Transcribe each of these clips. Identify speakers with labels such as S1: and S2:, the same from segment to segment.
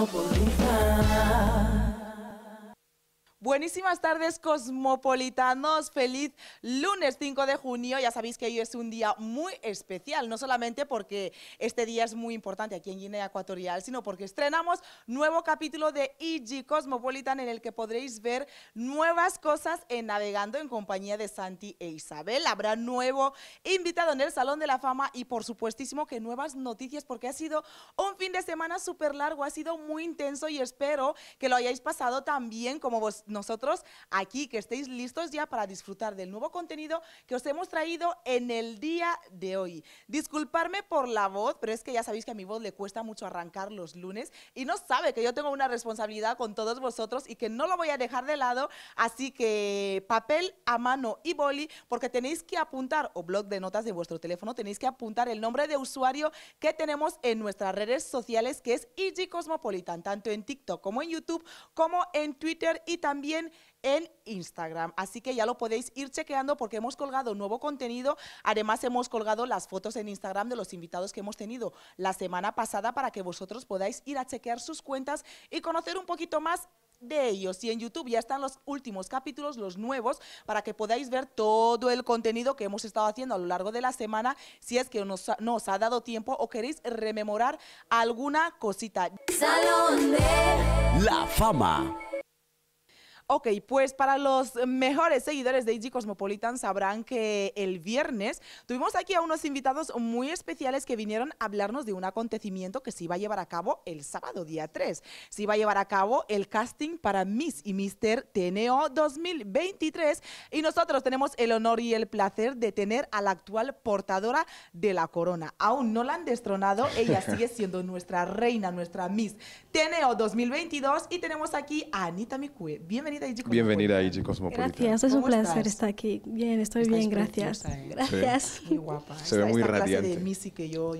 S1: Oh. Buenísimas tardes, cosmopolitanos. Feliz lunes 5 de junio. Ya sabéis que hoy es un día muy especial, no solamente porque este día es muy importante aquí en Guinea Ecuatorial, sino porque estrenamos nuevo capítulo de IG Cosmopolitan en el que podréis ver nuevas cosas en Navegando en compañía de Santi e Isabel. Habrá nuevo invitado en el Salón de la Fama y por supuestísimo que nuevas noticias porque ha sido un fin de semana súper largo, ha sido muy intenso y espero que lo hayáis pasado tan bien como vos, nos vosotros aquí, que estéis listos ya para disfrutar del nuevo contenido que os hemos traído en el día de hoy. Disculparme por la voz, pero es que ya sabéis que a mi voz le cuesta mucho arrancar los lunes y no sabe que yo tengo una responsabilidad con todos vosotros y que no lo voy a dejar de lado, así que papel a mano y boli, porque tenéis que apuntar, o blog de notas de vuestro teléfono, tenéis que apuntar el nombre de usuario que tenemos en nuestras redes sociales, que es IG Cosmopolitan, tanto en TikTok como en YouTube, como en Twitter y también en Instagram. Así que ya lo podéis ir chequeando porque hemos colgado nuevo contenido. Además, hemos colgado las fotos en Instagram de los invitados que hemos tenido la semana pasada para que vosotros podáis ir a chequear sus cuentas y conocer un poquito más de ellos y en YouTube ya están los últimos capítulos, los nuevos, para que podáis ver todo el contenido que hemos estado haciendo a lo largo de la semana, si es que nos ha dado tiempo o queréis rememorar alguna cosita. Salón de
S2: la fama.
S1: Ok, pues para los mejores seguidores de IG Cosmopolitan sabrán que el viernes tuvimos aquí a unos invitados muy especiales que vinieron a hablarnos de un acontecimiento que se iba a llevar a cabo el sábado día 3. Se iba a llevar a cabo el casting para Miss y Mister TNO 2023 y nosotros tenemos el honor y el placer de tener a la actual portadora de la corona. Aún no la han destronado, ella sigue siendo nuestra reina, nuestra Miss TNO 2022 y tenemos aquí a Anita Mikue. Bienvenida Bienvenida
S2: a IG Gracias,
S3: es un placer estar aquí. Bien, estoy bien, gracias. Eh. Gracias. Se ve muy radiante. que yo,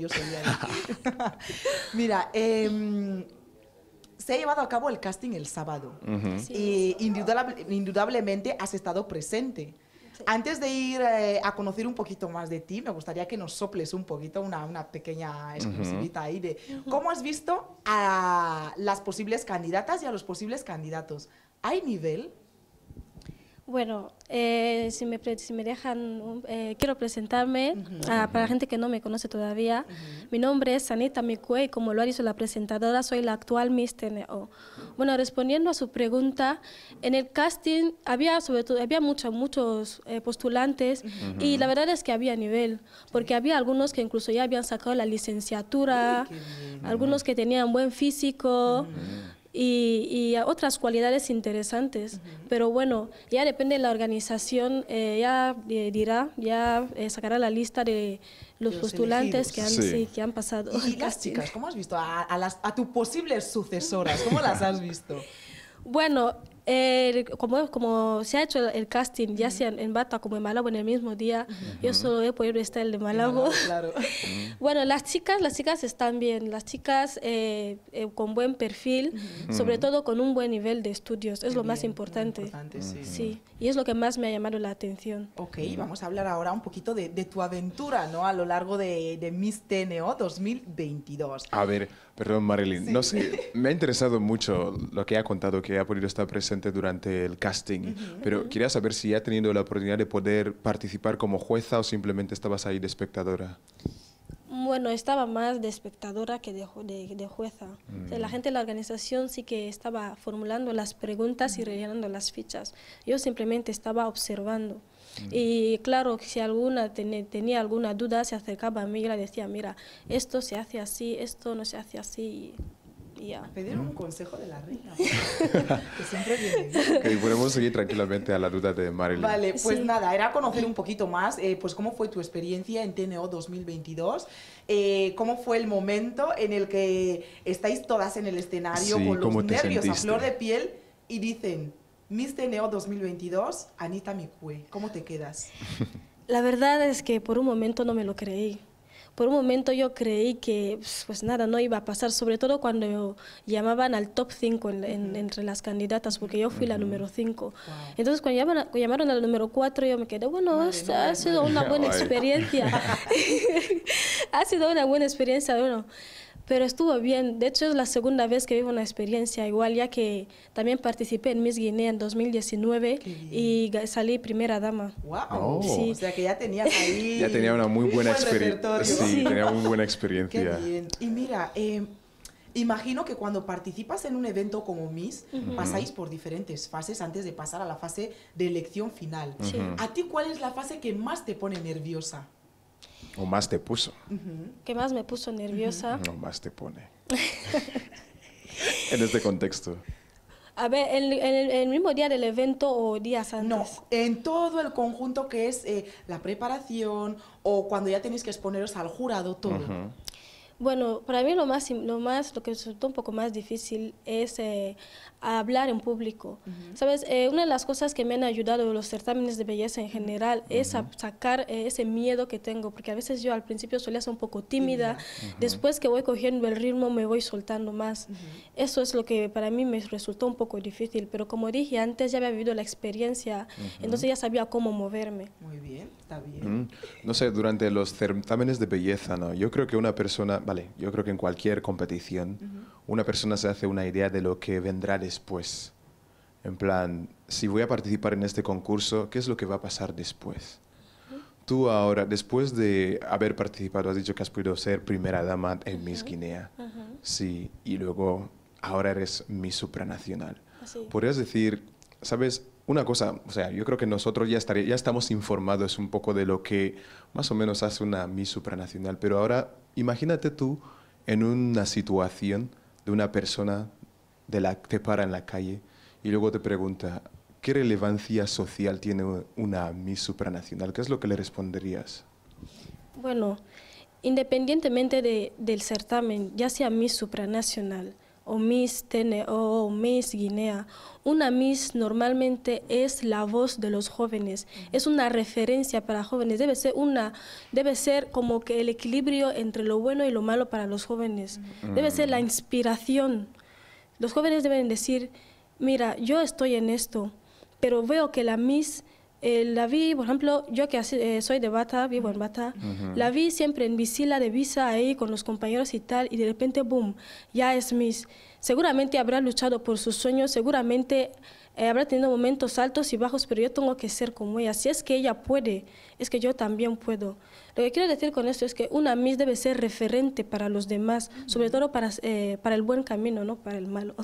S1: Mira, em, se ha llevado a cabo el casting el sábado. y indudablemente has estado presente. Antes de ir eh, a conocer un poquito más de ti, me gustaría que nos soples un poquito, una, pequeña exclusivita ahí de cómo has visto a las posibles candidatas y a los posibles candidatos ¿Hay nivel?
S3: Bueno, eh, si, me, me, dejan, eh, quiero presentarme ah, para la gente que no me conoce todavía. Mi nombre es Anita Mikue y como lo ha dicho la presentadora, soy la actual Miss TNO. Bueno, respondiendo a su pregunta, en el casting había sobre todo había muchos, muchos eh, postulantes y la verdad es que había nivel, porque había algunos que incluso ya habían sacado la licenciatura, algunos que tenían buen físico y, otras cualidades interesantes. Pero bueno, ya depende de la organización, eh, ya eh, dirá, ya eh, sacará la lista de los, postulantes que han, que han pasado. ¿Y las chicas, cómo
S1: has visto a, a tus posibles sucesoras? ¿Cómo las has visto?
S3: bueno, como, como se ha hecho el, casting, ya sea en, Bata como en Malabo en el mismo día, yo solo he podido estar el de Malabo. bueno, las chicas, las chicas están bien, las chicas eh, eh, con buen perfil, sobre todo con un buen nivel de estudios, es lo más importante. sí. y es lo que más me ha llamado la atención. Ok,
S1: vamos a hablar ahora un poquito de, tu aventura, ¿no? A lo largo de, de Miss TNO 2022.
S2: A ver. Perdón, Marilyn. No sé, me ha interesado mucho lo que ha contado, que ha podido estar presente durante el casting, pero quería saber si ha tenido la oportunidad de poder participar como jueza o simplemente estabas ahí de espectadora.
S3: Bueno, estaba más de espectadora que de, jueza. la mm. gente de la organización sí que estaba formulando las preguntas y rellenando las fichas. Yo simplemente estaba observando. Mm. Y claro, si alguna tenía alguna duda, se acercaba a mí y le decía, mira, esto se hace así, esto no se hace así. ya Pedir un mm. consejo de la reina.
S2: que siempre podemos seguir tranquilamente a la duda de Marilyn. Vale,
S1: pues nada, era conocer un poquito más, eh, pues cómo fue tu experiencia en TNO 2022, eh, cómo fue el momento en el que estáis todas en el escenario con los nervios a flor de piel y dicen, Miss Teneo 2022, Anita Micue. ¿Cómo
S3: te quedas? La verdad es que por un momento no me lo creí. Por un momento yo creí que pues, pues nada, no iba a pasar, sobre todo cuando llamaban al top 5 entre las candidatas, porque yo fui la número 5. Entonces cuando llamaron, al número 4 yo me quedé, bueno, ha sido una buena experiencia. ha sido una buena experiencia, bueno pero estuvo bien. De hecho, es la segunda vez que vivo una experiencia igual, ya que también participé en Miss Guinea en 2019 y salí primera dama. ¡Wow! Oh. O sea, que ya tenías ahí...
S2: Ya tenía una muy buena experiencia. Sí, tenía muy buena experiencia.
S1: Y mira... Em, imagino que cuando participas en un evento como Miss, pasáis por diferentes fases antes de pasar a la fase de elección final. ¿A ti cuál es la fase que más te pone nerviosa?
S2: ¿O más te puso?
S1: ¿Qué más
S3: me puso nerviosa? No,
S2: más te pone. en este contexto.
S3: A ver, el, el, mismo día del evento o días antes. No, en todo el
S1: conjunto que es eh, la preparación o cuando ya tenéis que exponeros al jurado, todo.
S3: Bueno, para mí lo más, lo más, lo que resultó un poco más difícil es eh, a hablar en público. ¿Sabes? Eh, una de las cosas que me han ayudado los certámenes de belleza en general es a sacar eh, ese miedo que tengo, porque a veces yo al principio solía ser un poco tímida, después que voy cogiendo el ritmo me voy soltando más. Eso es lo que para mí me resultó un poco difícil, pero como dije antes ya había vivido la experiencia, entonces ya sabía cómo moverme. Muy bien, está bien.
S2: No sé, durante los certámenes de belleza, ¿no? Yo creo que una persona, vale, yo creo que en cualquier competición, una persona se hace una idea de lo que vendrá después. En plan, si voy a participar en este concurso, ¿qué es lo que va a pasar después? Tú ahora, después de haber participado, has dicho que has podido ser primera dama en Miss Guinea. Sí, y luego ahora eres Miss Supranacional. Podrías decir, ¿sabes? Una cosa, o sea, yo creo que nosotros ya, ya estamos informados un poco de lo que más o menos hace una Miss Supranacional, pero ahora imagínate tú en una situación de una persona de la te para en la calle y luego te pregunta, ¿qué relevancia social tiene una Miss supranacional? ¿Qué es lo que le responderías?
S3: Bueno, independientemente del certamen, ya sea Miss supranacional, o Miss TNO o Miss Guinea. Una Miss normalmente es la voz de los jóvenes, es una referencia para jóvenes, debe ser una, debe ser como que el equilibrio entre lo bueno y lo malo para los jóvenes, debe ser la mm. inspiración. Los jóvenes deben decir, mira, yo estoy en esto, pero veo que la Miss eh, la vi, por ejemplo, yo que eh, soy de Bata, vivo en Bata, la vi siempre en Visila de Visa ahí con los compañeros y tal, y de repente, boom, ya es Miss. Seguramente habrá luchado por sus sueños, seguramente eh, habrá tenido momentos altos y bajos, pero yo tengo que ser como ella. Si es que ella puede, es que yo también puedo. Lo que quiero decir con esto es que una Miss debe ser referente para los demás, sobre todo para, eh, el buen camino, no para el malo.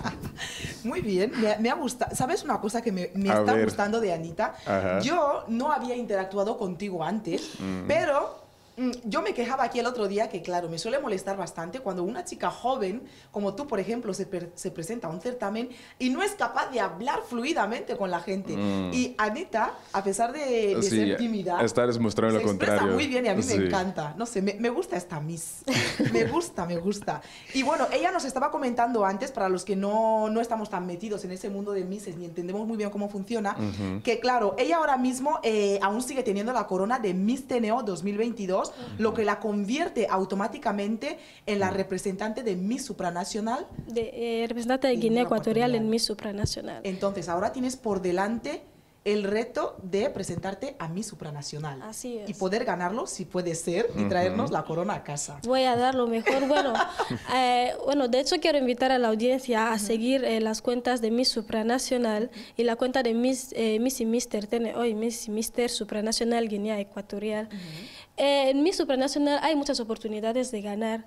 S3: Muy bien, me, ha gustado. ¿Sabes una cosa que me, está gustando de Anita?
S1: Yo no había interactuado contigo antes, mm. pero Mm, yo me quejaba aquí el otro día que, claro, me suele molestar bastante cuando una chica joven, como tú, por ejemplo, se, presenta a un certamen y no es capaz de hablar fluidamente con la gente. Mm. Y Anita, a pesar de, ser tímida,
S2: lo contrario. muy bien y a mí me encanta.
S1: No sé, me, gusta esta Miss. me gusta, me gusta. Y bueno, ella nos estaba comentando antes, para los que no, no estamos tan metidos en ese mundo de Misses ni entendemos muy bien cómo funciona, que, claro, ella ahora mismo eh, aún sigue teniendo la corona de Miss Teneo 2022 lo que la convierte automáticamente en la representante de Miss Supranacional.
S3: De, eh, representante de Guinea Ecuatorial
S1: en Miss Supranacional. Entonces, ahora tienes por delante el reto de presentarte a mi supranacional. Así es. Y poder ganarlo, si puede ser, y traernos la corona a casa.
S3: Voy a dar lo mejor. Bueno, eh, bueno de hecho quiero invitar a la audiencia a seguir eh, las cuentas de Miss Supranacional y la cuenta de Miss, Miss y Mister, hoy Miss y Mister Supranacional Guinea Ecuatorial en mi Supranacional hay muchas oportunidades de ganar.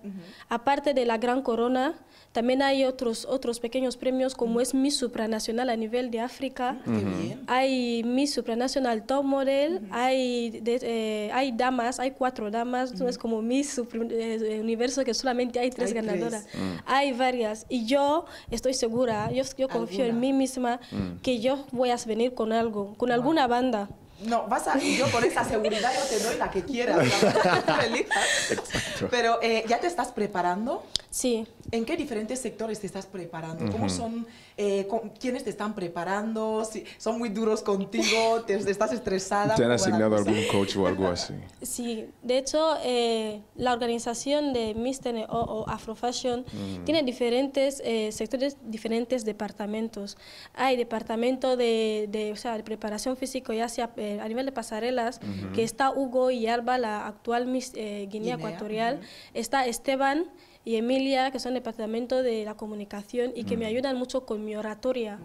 S3: Aparte de la Gran Corona, también hay otros, otros pequeños premios como es mi Supranacional a nivel de África. Ah, hay mi Supranacional Top Model, hay, eh, hay damas, hay cuatro damas, no es como mi eh, Universo que solamente hay tres ganadoras. Mm. Hay varias y yo estoy segura, yo, confío en mí misma mm. que yo voy a venir con algo, con alguna banda. No, vas a, yo con esa seguridad yo te doy la que quieras.
S1: Pero eh, ya te estás preparando. Sí. ¿En qué diferentes sectores te estás preparando? ¿Cómo son, eh, quiénes te están preparando? ¿Son muy duros contigo? ¿Te estás
S3: estresada? ¿Te han asignado algún
S2: coach o algo así?
S3: Sí, de hecho, eh, la organización de Mister o Afrofashion tiene diferentes sectores, diferentes departamentos. Hay departamento de, o sea, de preparación física, ya sea eh, a nivel de pasarelas, que está Hugo y Alba, la actual eh, Guinea, Ecuatorial, está Esteban y Emilia, que son departamento de la comunicación y que me ayudan mucho con mi oratoria,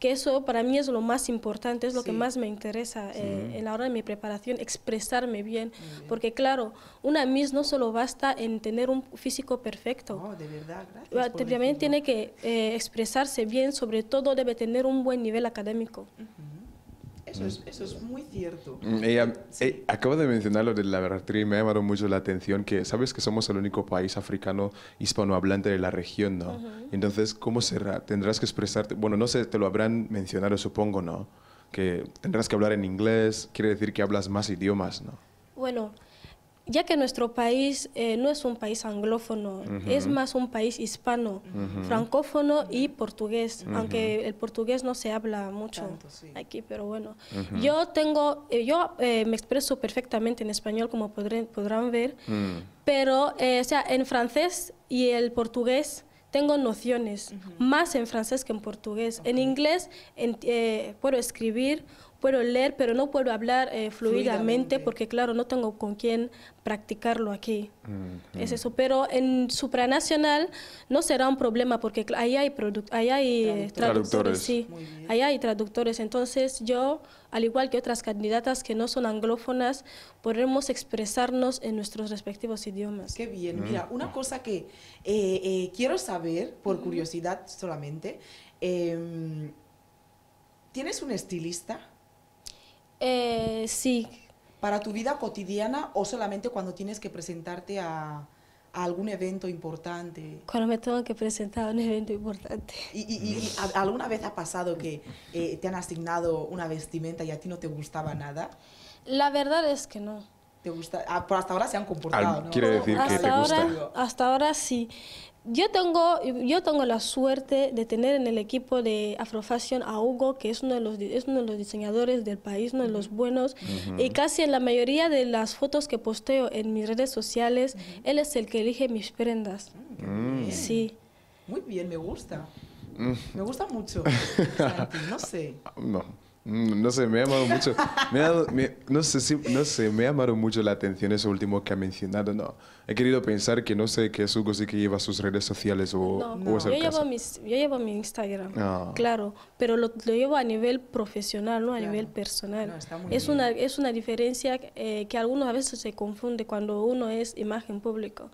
S3: que eso para mí es lo más importante, es lo que más me interesa eh, en la hora de mi preparación, expresarme bien, porque claro, una Miss no solo basta en tener un físico perfecto, de verdad, también tiene que expresarse bien, sobre todo debe tener un buen nivel académico. Eso, es, eso es muy cierto.
S2: Mm, eh, eh, acabo de mencionar lo de la verdad y me ha llamado mucho la atención que sabes que somos el único país africano hispanohablante de la región, ¿no? Entonces, ¿cómo será? Tendrás que expresarte, bueno, no sé, te lo habrán mencionado, supongo, ¿no? Que tendrás que hablar en inglés, quiere decir que hablas más idiomas, ¿no?
S3: Bueno, ya que nuestro país eh, no es un país anglófono, es más un país hispano, francófono y portugués, aunque el portugués no se habla mucho aquí, pero bueno. Yo tengo, eh, yo eh, me expreso perfectamente en español, como podrán ver, mm. pero, o sea, en francés y el portugués tengo nociones, más en francés que en portugués. En inglés puedo escribir puedo leer, pero no puedo hablar eh, fluidamente, porque claro, no tengo con quién practicarlo aquí. Mm, es mm. eso, pero en supranacional no será un problema porque ahí hay, hay eh, traductores. Sí, ahí hay traductores. Entonces yo, al igual que otras candidatas que no son anglófonas, podremos expresarnos en nuestros respectivos idiomas. Qué bien. Mm. Mira,
S1: una cosa que eh, quiero saber, por curiosidad solamente, em, ¿tienes un estilista? Eh, sí. ¿Para tu vida cotidiana o solamente cuando tienes que presentarte a, algún evento importante?
S3: Cuando me tengo que presentar a un evento importante. ¿Y,
S1: alguna vez ha pasado que eh, te han asignado una vestimenta y a ti no te gustaba
S3: nada? La verdad es que no. ¿Te gusta?
S1: Ah, hasta ahora se han comportado, Al, Quiere
S3: decir que te gusta. hasta ahora sí. Yo tengo, yo tengo la suerte de tener en el equipo de Afrofashion a Hugo, que es uno de los, es uno de los diseñadores del país, uno de los buenos. Y casi en la mayoría de las fotos que posteo en mis redes sociales, él es el que elige mis prendas. Ah, mm. Sí. Muy bien, me gusta. Mm. Me gusta mucho. no sé.
S2: No, Mm, no sé, me ha llamado mucho. no, sé no me mucho la atención eso último que ha mencionado. No, he querido pensar que no sé qué es Hugo sí que lleva sus redes sociales o, yo, Llevo
S3: mis, yo llevo mi Instagram, ah. claro, pero lo, llevo a nivel profesional, no a nivel personal. es, una, es una diferencia eh, que algunos a veces se confunde cuando uno es imagen pública. Mm.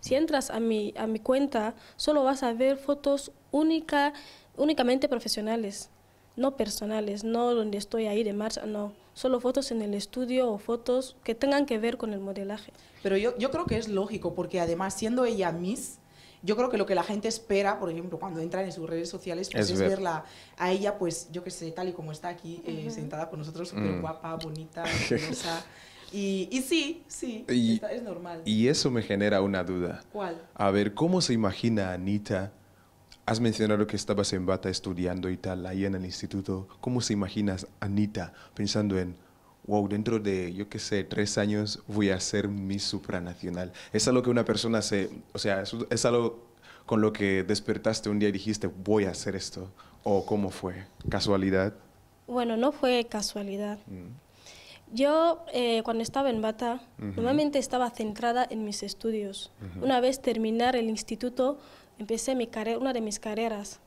S3: Si entras a mi, a mi cuenta, solo vas a ver fotos única, únicamente profesionales no personales, no donde estoy ahí de marcha, no. Solo fotos en el estudio o fotos que tengan que ver con el modelaje.
S1: Pero yo, creo que es lógico, porque además siendo ella Miss, yo creo que lo que la gente espera, por ejemplo, cuando entran en sus redes sociales, pues es, verla a ella, pues yo que sé, tal y como está aquí, eh, sentada con nosotros, mm. guapa, bonita, hermosa. Y, sí, sí, es normal.
S2: Y eso me genera una duda. ¿Cuál? A ver, ¿cómo se imagina Anita Has mencionado que estabas en Bata estudiando y tal, ahí en el instituto. ¿Cómo se imaginas, Anita, pensando en, wow, dentro de, yo qué sé, tres años voy a ser mi Supranacional? Es algo que una persona se, o sea, es, algo con lo que despertaste un día y dijiste, voy a hacer esto. ¿O cómo fue? ¿Casualidad?
S3: Bueno, no fue casualidad. Mm. Yo, eh, cuando estaba en Bata, normalmente estaba centrada en mis estudios. Una vez terminar el instituto, empecé mi carrera, una de mis carreras.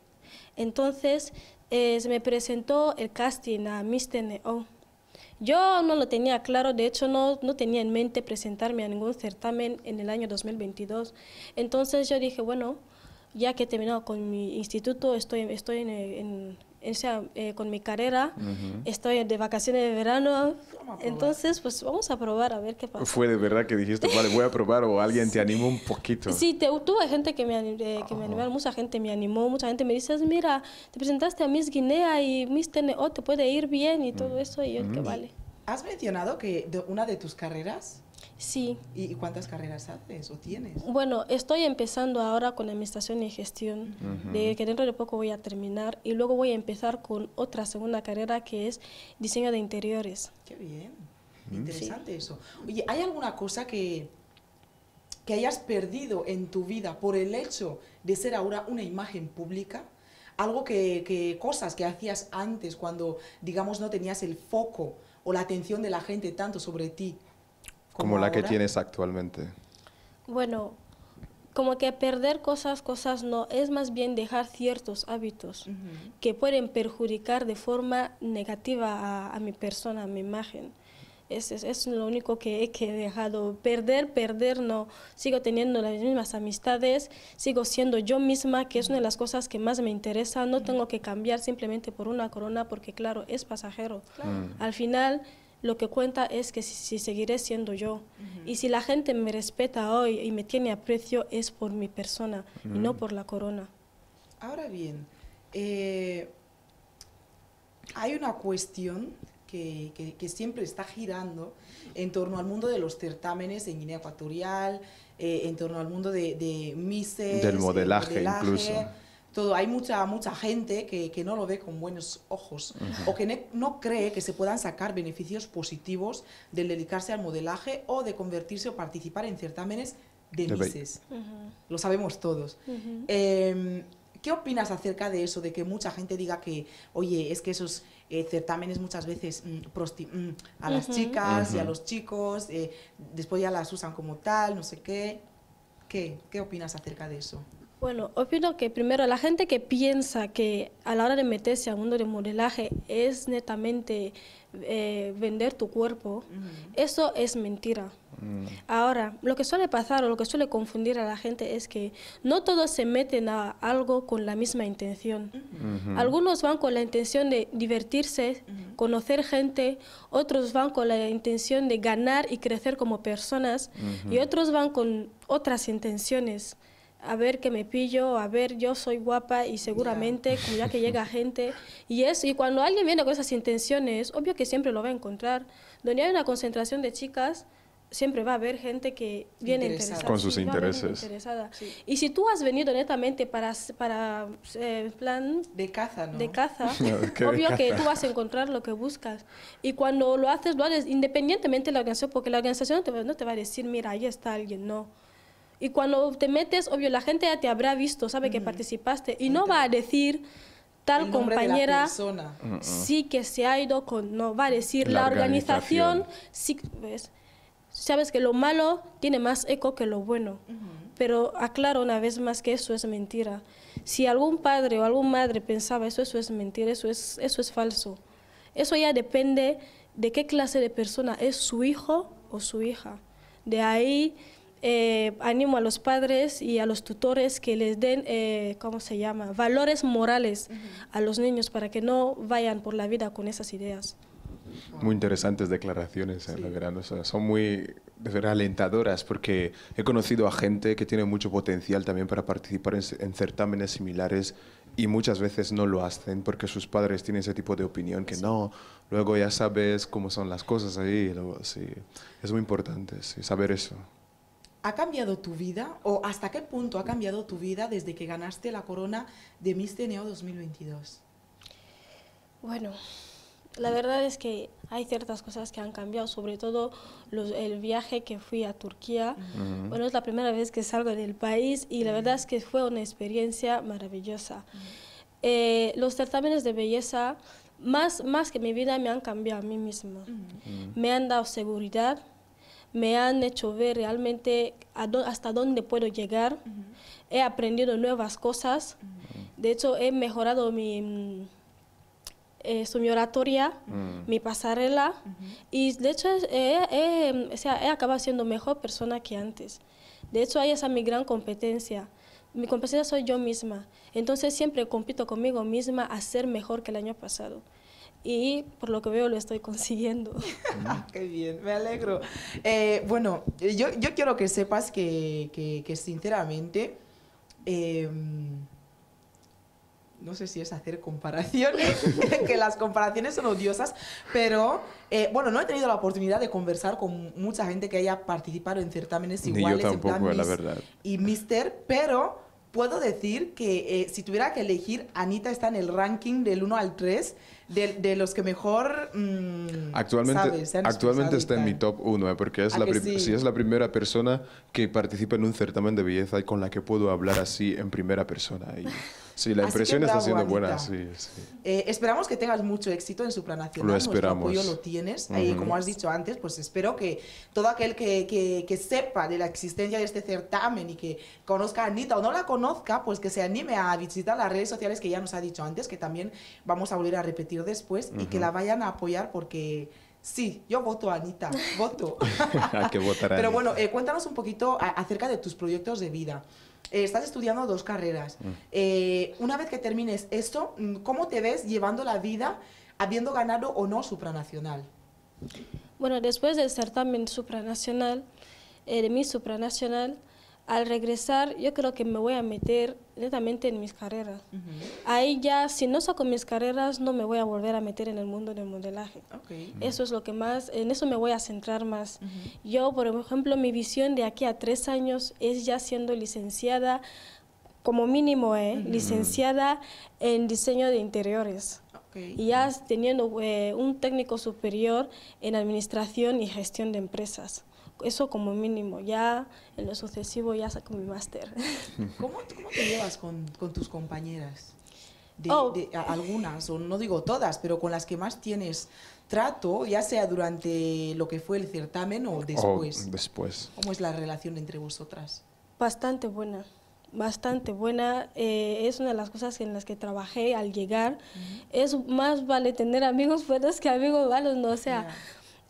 S3: Entonces eh, se me presentó el casting a Miss O. Yo no lo tenía claro, de hecho no, no, tenía en mente presentarme a ningún certamen en el año 2022. Entonces yo dije, bueno, ya que he terminado con mi instituto, estoy, estoy en, sea, eh, con mi carrera, estoy de vacaciones de verano, entonces pues vamos a probar a ver qué pasa. ¿Fue
S2: de verdad que dijiste, vale, voy a probar o alguien te animó un poquito? Sí,
S3: te, tuve gente que me, eh, que me animó, mucha gente me animó, mucha gente me dice, mira, te presentaste a Miss Guinea y Miss TNO oh, te puede ir bien y todo mm. eso, y yo, qué mm. vale.
S1: Has mencionado que de una de tus carreras Sí. ¿Y, cuántas carreras haces o tienes?
S3: Bueno, estoy empezando ahora con administración y gestión, de que dentro de poco voy a terminar y luego voy a empezar con otra segunda carrera que es diseño de interiores. Qué
S1: bien, mm. interesante eso.
S3: Oye, ¿hay alguna cosa que, que hayas
S1: perdido en tu vida por el hecho de ser ahora una imagen pública? Algo que, que cosas que hacías antes cuando, digamos, no tenías el foco o la atención
S3: de la gente tanto sobre ti como, la que tienes
S2: actualmente.
S3: Bueno, como que perder cosas, cosas no, es más bien dejar ciertos hábitos que pueden perjudicar de forma negativa a, mi persona, a mi imagen. ese es, lo único que, que, he dejado. Perder, perder, no. Sigo teniendo las mismas amistades, sigo siendo yo misma, que es una de las cosas que más me interesa. No tengo que cambiar simplemente por una corona, porque claro, es pasajero. Al final lo que cuenta es que si, seguiré siendo yo. Y si la gente me respeta hoy y me tiene aprecio es por mi persona y no por la corona.
S1: Ahora bien, eh, hay una cuestión que, siempre está girando en torno al mundo de los certámenes en Guinea Ecuatorial, eh, en torno al mundo de, de del eh, modelaje incluso todo. Hay mucha, mucha gente que, no lo ve con buenos ojos o que no cree que se puedan sacar beneficios positivos del dedicarse al modelaje o de convertirse o participar en certámenes de Mises. Lo sabemos todos. Em, ¿Qué opinas acerca de eso, de que mucha gente diga que, oye, es que esos eh, certámenes muchas veces mm, mm, a las chicas y a los chicos, eh, después ya las usan como tal, no sé ¿Qué, qué opinas acerca de eso?
S3: Bueno, opino que primero la gente que piensa que a la hora de meterse al mundo de modelaje es netamente eh, vender tu cuerpo, eso es mentira. Mm. Ahora, lo que suele pasar o lo que suele confundir a la gente es que no todos se meten a algo con la misma intención. Algunos van con la intención de divertirse, conocer gente, otros van con la intención de ganar y crecer como personas y otros van con otras intenciones a ver que me pillo, a ver, yo soy guapa y seguramente ya que llega gente. Y es y cuando alguien viene con esas intenciones, obvio que siempre lo va a encontrar. Donde hay una concentración de chicas, siempre va a haber gente que viene interesada. Con sus intereses. Y si tú has venido netamente para, para eh, plan... De caza, ¿no? De caza, obvio que tú vas a encontrar lo que buscas. Y cuando lo haces, lo haces independientemente de la organización, porque la organización no te va a decir, mira, ahí está alguien, no. Y cuando te metes, obvio, la gente ya te habrá visto, sabe que participaste. Y no va a decir tal compañera sí que se ha ido con... No, va a decir la, organización, sí... Sabes que lo malo tiene más eco que lo bueno. Pero aclaro una vez más que eso es mentira. Si algún padre o alguna madre pensaba eso, eso es mentira, eso es, eso es falso. Eso ya depende de qué clase de persona es su hijo o su hija. De ahí eh, animo a los padres y a los tutores que les den, eh, ¿cómo se llama?, valores morales a los niños para que no vayan por la vida con esas ideas.
S2: Muy interesantes declaraciones, eh, son muy alentadoras porque he conocido a gente que tiene mucho potencial también para participar en, certámenes similares y muchas veces no lo hacen porque sus padres tienen ese tipo de opinión que no, luego ya sabes cómo son las cosas ahí. Luego, sí. Es muy importante saber eso.
S1: ¿Ha cambiado tu vida o hasta qué punto ha cambiado tu vida desde que ganaste la corona de Miss Teneo 2022?
S3: Bueno, la verdad es que hay ciertas cosas que han cambiado, sobre todo el viaje que fui a Turquía. Bueno, es la primera vez que salgo del país y la verdad es que fue una experiencia maravillosa. Eh, los certámenes de belleza, más, más que mi vida, me han cambiado a mí misma. Me han dado seguridad, me han hecho ver realmente hasta dónde puedo llegar. He aprendido nuevas cosas. De hecho, he mejorado mi, mm, eh, su oratoria, mm. mi pasarela. Y de hecho, he acabado siendo mejor persona que antes. De hecho, ahí esa mi gran competencia. Mi competencia soy yo misma. Entonces, siempre compito conmigo misma a ser mejor que el año pasado y por lo que veo lo estoy consiguiendo.
S1: Qué bien, me alegro. Eh, bueno, yo, yo, quiero que sepas que, que, sinceramente, em, no sé si es hacer comparaciones, que las comparaciones son odiosas, pero eh, bueno, no he tenido la oportunidad de conversar con mucha gente que haya participado en certámenes iguales. en la verdad. Y Mister, pero puedo decir que eh, si tuviera que elegir, Anita está en el ranking del 1 al 3 de, los que mejor mm,
S2: actualmente actualmente está en mi top 1 ¿eh? porque es la si es la primera persona que participa en un certamen de belleza y con la que puedo hablar así en primera persona Sí, la impresión está siendo buena. Sí,
S1: eh, esperamos que tengas mucho éxito en su planación. Lo esperamos. Nuestro lo tienes. Y como has dicho antes, pues espero que todo aquel que, que, sepa de la existencia de este certamen y que conozca a Anita o no la conozca, pues que se anime a visitar las redes sociales que ya nos ha dicho antes, que también vamos a volver a repetir después, y que la vayan a apoyar porque... Sí, yo voto a Anita, voto. Hay que votar Pero bueno, eh, cuéntanos un poquito acerca de tus proyectos de vida. Eh, estás estudiando dos carreras. Mm. Eh, una vez que termines esto, mm, ¿cómo te ves llevando la vida habiendo ganado o no supranacional?
S3: Bueno, después del certamen supranacional, eh, de mi supranacional, al regresar yo creo que me voy a meter netamente en mis carreras. Ahí ya, si no saco mis carreras, no me voy a volver a meter en el mundo del modelaje. Eso es lo que más, en eso me voy a centrar más. Yo, por ejemplo, mi visión de aquí a tres años es ya siendo licenciada, como mínimo, ¿eh? licenciada en diseño de interiores. Y ya teniendo eh, un técnico superior en administración y gestión de empresas eso como mínimo. Ya en lo sucesivo ya saco mi máster.
S1: ¿Cómo, te llevas con, tus compañeras? Oh. algunas, o no digo todas, pero con las que más tienes trato, ya sea durante lo que fue el certamen o después. después. ¿Cómo es la relación entre vosotras?
S3: Bastante buena, bastante buena. Eh, es una de las cosas en las que trabajé al llegar. Es más vale tener amigos buenos que amigos malos, ¿no? O sea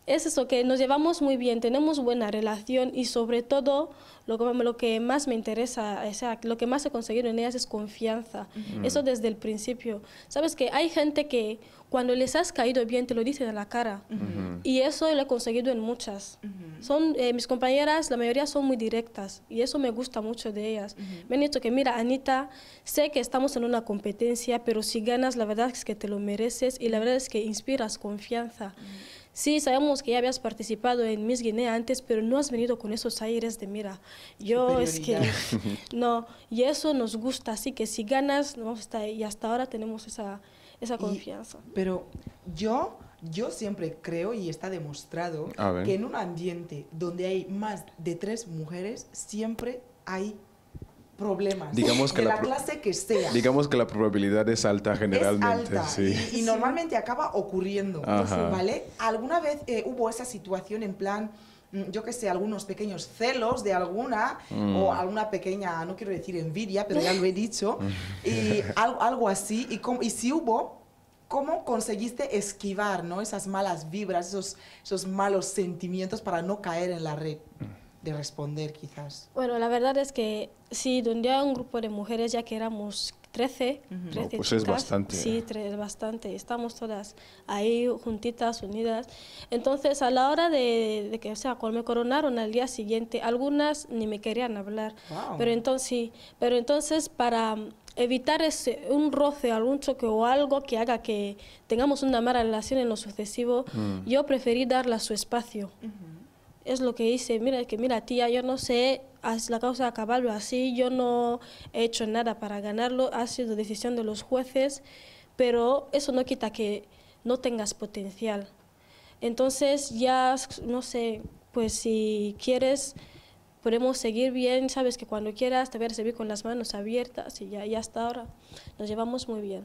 S3: es eso, que nos llevamos muy bien, tenemos buena relación y sobre todo lo que, más me interesa, o lo que más he conseguido en ellas es confianza. Eso desde el principio. Sabes que hay gente que cuando les has caído bien te lo dicen a la cara y eso lo he conseguido en muchas. son, eh, mis compañeras, la mayoría son muy directas y eso me gusta mucho de ellas. Me han dicho que, mira, Anita, sé que estamos en una competencia, pero si ganas, la verdad es que te lo mereces y la verdad es que inspiras confianza. Sí, sabemos que ya habías participado en Miss Guinea antes, pero no has venido con esos aires de, mira, yo es que... No, y eso nos gusta, así que si ganas, vamos a Y hasta ahora tenemos esa, esa confianza.
S1: pero yo, yo siempre creo, y está demostrado, que en un ambiente donde hay más de tres mujeres, siempre hay problemas. Digamos que la, clase que sea.
S2: Digamos que la probabilidad es alta generalmente. y,
S1: normalmente acaba ocurriendo. ¿vale? ¿Alguna vez eh, hubo esa situación en plan mm, yo que sé, algunos pequeños celos de alguna o mm. alguna pequeña, no quiero decir envidia, pero ya lo he dicho, y algo, así. Y, y si hubo, ¿cómo conseguiste esquivar ¿no? esas malas vibras, esos, esos malos sentimientos para no caer en la red? responder quizás?
S3: Bueno, la verdad es que sí, donde un grupo de mujeres, ya que éramos 13, pues es bastante. Sí, ¿eh? es bastante. Estamos todas ahí juntitas, unidas. Entonces, a la hora de, que, o sea, cuando me coronaron al día siguiente, algunas ni me querían hablar. Pero entonces, sí, pero entonces para evitar ese, un roce, algún choque o algo que haga que tengamos una mala relación en lo sucesivo, mm. yo preferí darle su espacio es lo que dice, mira, que mira tía, yo no sé la causa de acabarlo así, yo no he hecho nada para ganarlo, ha sido decisión de los jueces, pero eso no quita que no tengas potencial. Entonces ya, no sé, pues si quieres, podemos seguir bien, sabes que cuando quieras te voy a recibir con las manos abiertas y ya, ya hasta ahora nos llevamos muy bien.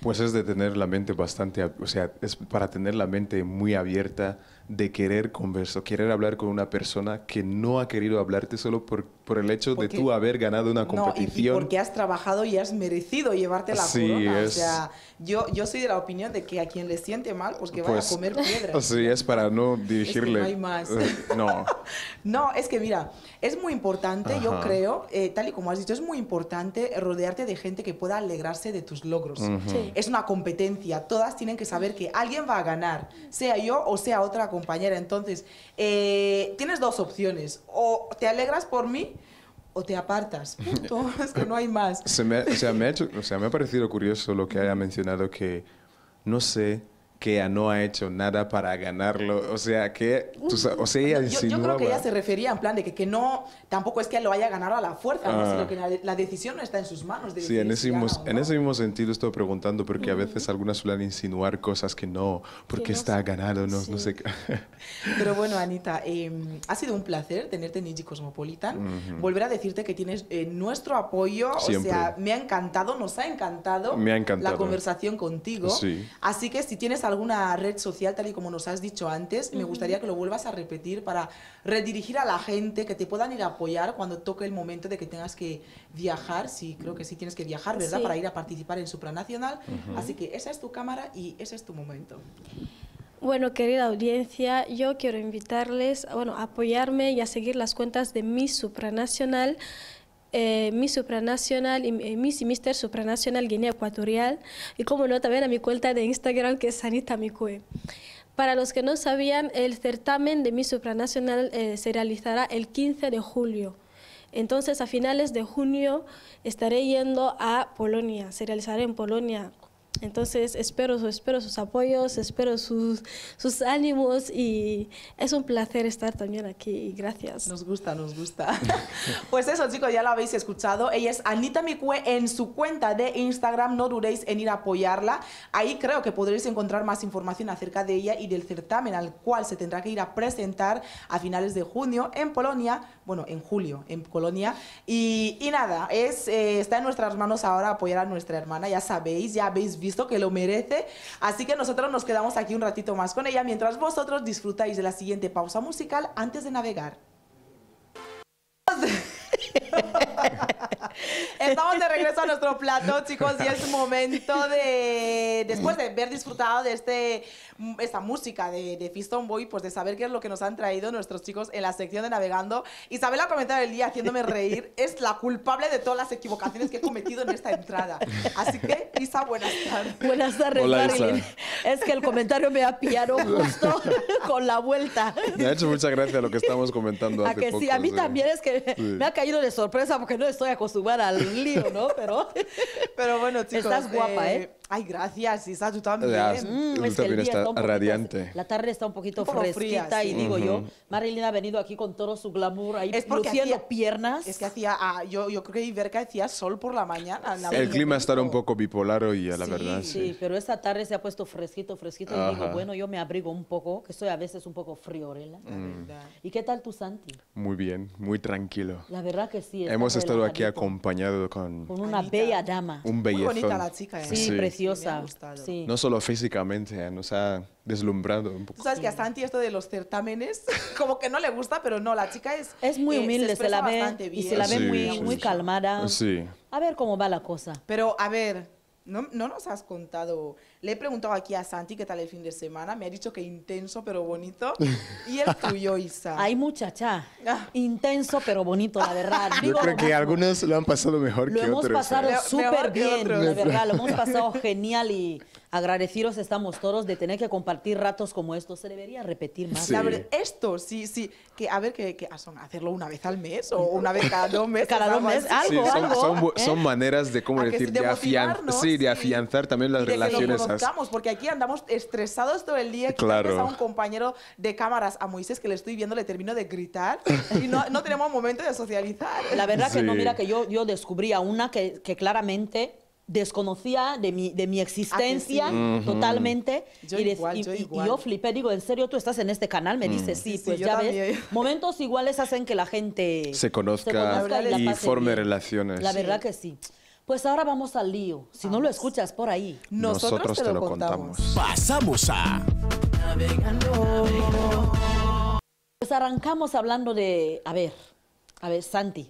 S2: Pues es de tener la mente bastante, o sea, es para tener la mente muy abierta, de querer conversar, querer hablar con una persona que no ha querido hablarte solo porque por el hecho de tú haber ganado una competición. porque
S1: has trabajado y has merecido llevarte la sí, Es... yo, yo soy de la opinión de que a quien le siente mal, pues que vaya a pues, comer piedras.
S2: Sí, es para no dirigirle. no hay más. Eh, no.
S1: no, es que mira, es muy importante, yo creo, eh, tal y como has dicho, es muy importante rodearte de gente que pueda alegrarse de tus logros. Es una competencia. Todas tienen que saber que alguien va a ganar, sea yo o sea otra compañera. Entonces, eh, tienes dos opciones. O te alegras por mí o te apartas. Punto. es que no hay más. o
S2: sea, me ha parecido curioso lo que haya mencionado que no sé que no ha hecho nada para ganarlo. O sea, que o sea, yo, creo que ella se
S1: refería en plan de que, que no, tampoco es que lo haya ganado a la fuerza, ah. sino que la, decisión no está en sus manos. sí, en ese, mismo, en
S2: ese mismo sentido estoy preguntando porque a veces algunas suelen insinuar cosas que no, porque está ganado, no, sé qué.
S1: Pero bueno, Anita, em, ha sido un placer tenerte en Cosmopolitan. Volver a decirte que tienes eh, nuestro apoyo, o sea, me ha encantado, nos ha encantado, la conversación contigo. Así que si tienes algo alguna red social, tal y como nos has dicho antes. Me gustaría que lo vuelvas a repetir para redirigir a la gente, que te puedan ir a apoyar cuando toque el momento de que tengas que viajar. Sí, creo que sí tienes que viajar, ¿verdad? Para ir a participar en Supranacional. Así que esa es tu cámara y ese es tu momento.
S3: Bueno, querida audiencia, yo quiero invitarles bueno, a apoyarme y a seguir las cuentas de mi Supranacional. Eh, mi Supranacional y eh, Miss y Mister Supranacional Guinea Ecuatorial y como no también a mi cuenta de Instagram que es Anita Mikue. Para los que no sabían, el certamen de Mi Supranacional eh, se realizará el 15 de julio. Entonces, a finales de junio estaré yendo a Polonia, se realizará en Polonia entonces espero, espero sus apoyos, espero sus, sus ánimos y es un placer estar también aquí gracias. Nos gusta, nos gusta. pues eso
S1: chicos, ya lo habéis escuchado. Ella es Anita Mikue en su cuenta de Instagram, no duréis en ir a apoyarla. Ahí creo que podréis encontrar más información acerca de ella y del certamen al cual se tendrá que ir a presentar a finales de junio en Polonia bueno, en julio, en Colonia. Y, nada, es, eh, está en nuestras manos ahora apoyar a nuestra hermana, ya sabéis, ya habéis visto que lo merece. Así que nosotros nos quedamos aquí un ratito más con ella mientras vosotros disfrutáis de la siguiente pausa musical antes de navegar. Estamos de regreso a nuestro plato, chicos, y es momento de, después de haber disfrutado de este, esta música de, de Fiston Boy, pues de saber qué es lo que nos han traído nuestros chicos en la sección de Navegando. Isabel ha comentado el día haciéndome reír, es la culpable de todas las equivocaciones que he cometido en esta entrada. Así que, Isa, buenas tardes. Buenas tardes, Hola, Es que el comentario me ha pillado justo con la
S4: vuelta.
S2: Me ha hecho mucha gracia lo que estamos comentando. A que sí, a mí también
S4: es que me ha caído de sorpresa porque no estoy acostumbrada suban al lío, ¿no? Pero, Pero bueno, chicos. Estás guapa, ¿eh? ¿eh? Ay, gracias, y tú también. Las, mm, está,
S2: radiante.
S4: La tarde está un poquito fresquita y digo yo,
S1: Marilyn ha venido aquí con todo su glamour ahí es luciendo piernas. Es que hacía, ah, yo, yo creo que ver que hacía sol por la mañana.
S4: el clima
S2: está un poco bipolar hoy, a la verdad. Sí.
S4: pero esta tarde se ha puesto fresquito, fresquito y digo, bueno, yo me abrigo un poco, que soy a veces un poco friorela. Mm. ¿Y qué tal tu Santi?
S2: Muy bien, muy tranquilo.
S4: La verdad que sí. Hemos estado aquí
S2: acompañado con... Con
S4: una bella dama.
S2: Un bellezón. Muy bonita la chica, ¿eh? Sí, preciosa no solo físicamente, nos ha deslumbrado un poco. ¿Tú
S1: sabes que a Santi esto de los certámenes, como que no le gusta, pero no, la chica es... Es muy eh, humilde, se, la ve, y se la
S4: ve muy, muy calmada. A ver cómo va la cosa.
S1: Pero, a ver, no, nos has contado. Le he preguntado aquí a Santi qué tal el fin de semana. Me ha dicho que intenso pero bonito. Y el tuyo, Isa. hay muchacha. Ah.
S4: Intenso pero bonito, la verdad. Yo creo que
S2: algunos lo han pasado mejor que otros. Lo ¿eh? hemos pasado súper bien, la verdad. Lo hemos
S4: pasado genial y Agradecidos estamos todos de tener que compartir ratos como estos. Se debería repetir más.
S1: esto, sí, sí. Que, a ver, que, ah, son, hacerlo una vez al mes o una vez cada dos meses. Cada dos meses, algo, ¿eh? son,
S2: maneras de, ¿cómo decir? De, sí, de afianzar también las relaciones. Que nos
S1: porque aquí andamos estresados todo el día. Claro. A un compañero de cámaras, a Moisés, que le estoy viendo, le termino de gritar. y no, no tenemos momento de socializar. La verdad que
S4: no, mira, que yo, yo descubrí a una que, que claramente desconocía de mi, de mi ah, existencia totalmente. Yo y, yo flipé, digo, en serio, tú estás en este canal, me mm. dices, sí, pues ya ves. Momentos iguales hacen que la gente se conozca, y, forme
S2: relaciones. La verdad
S4: que sí. Pues ahora vamos al lío. Si no lo escuchas por ahí, nosotros, te, lo contamos.
S2: Pasamos a...
S4: Pues arrancamos hablando de, a ver, a ver, Santi,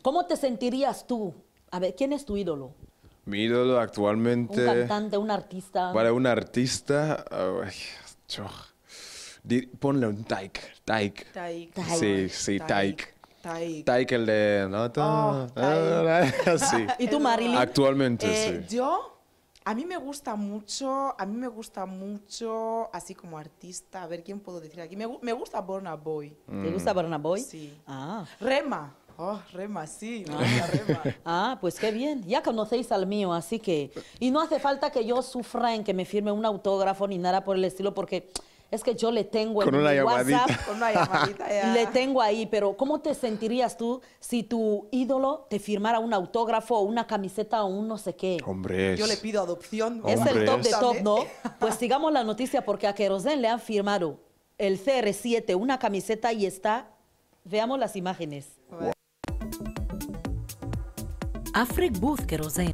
S4: ¿cómo te sentirías tú? A ver, ¿quién es tu ídolo?
S2: Mi ídolo actualmente. Un
S4: cantante, un artista. Para
S2: un artista. ponle un Taik. Taik.
S1: Taik.
S4: Sí, sí, Taik.
S1: Taik.
S2: Taik el de. ¿no? Oh, ¿Y tú, Marilyn? Actualmente, eh, sí.
S1: Yo. A mí me gusta mucho, a mí me gusta mucho, así como artista, a ver quién puedo decir aquí. Me, me gusta Burna Boy. ¿Te gusta Burna Boy? Sí. Ah. Rema. Oh, rema, sí, ah,
S4: rema. ah, pues qué bien. Ya conocéis al mío, así que... Y no hace falta que yo sufra en que me firme un autógrafo ni nada por el estilo, porque es que yo le tengo en WhatsApp, con ya. le tengo ahí, pero ¿cómo te sentirías tú si tu ídolo te firmara un autógrafo o una camiseta o un no sé qué? Hombre, yo le pido adopción. Es el top de top, ¿no? Pues sigamos la noticia porque a Kerosene le han firmado el CR7 una camiseta y está Veamos las imágenes. Afrik Booth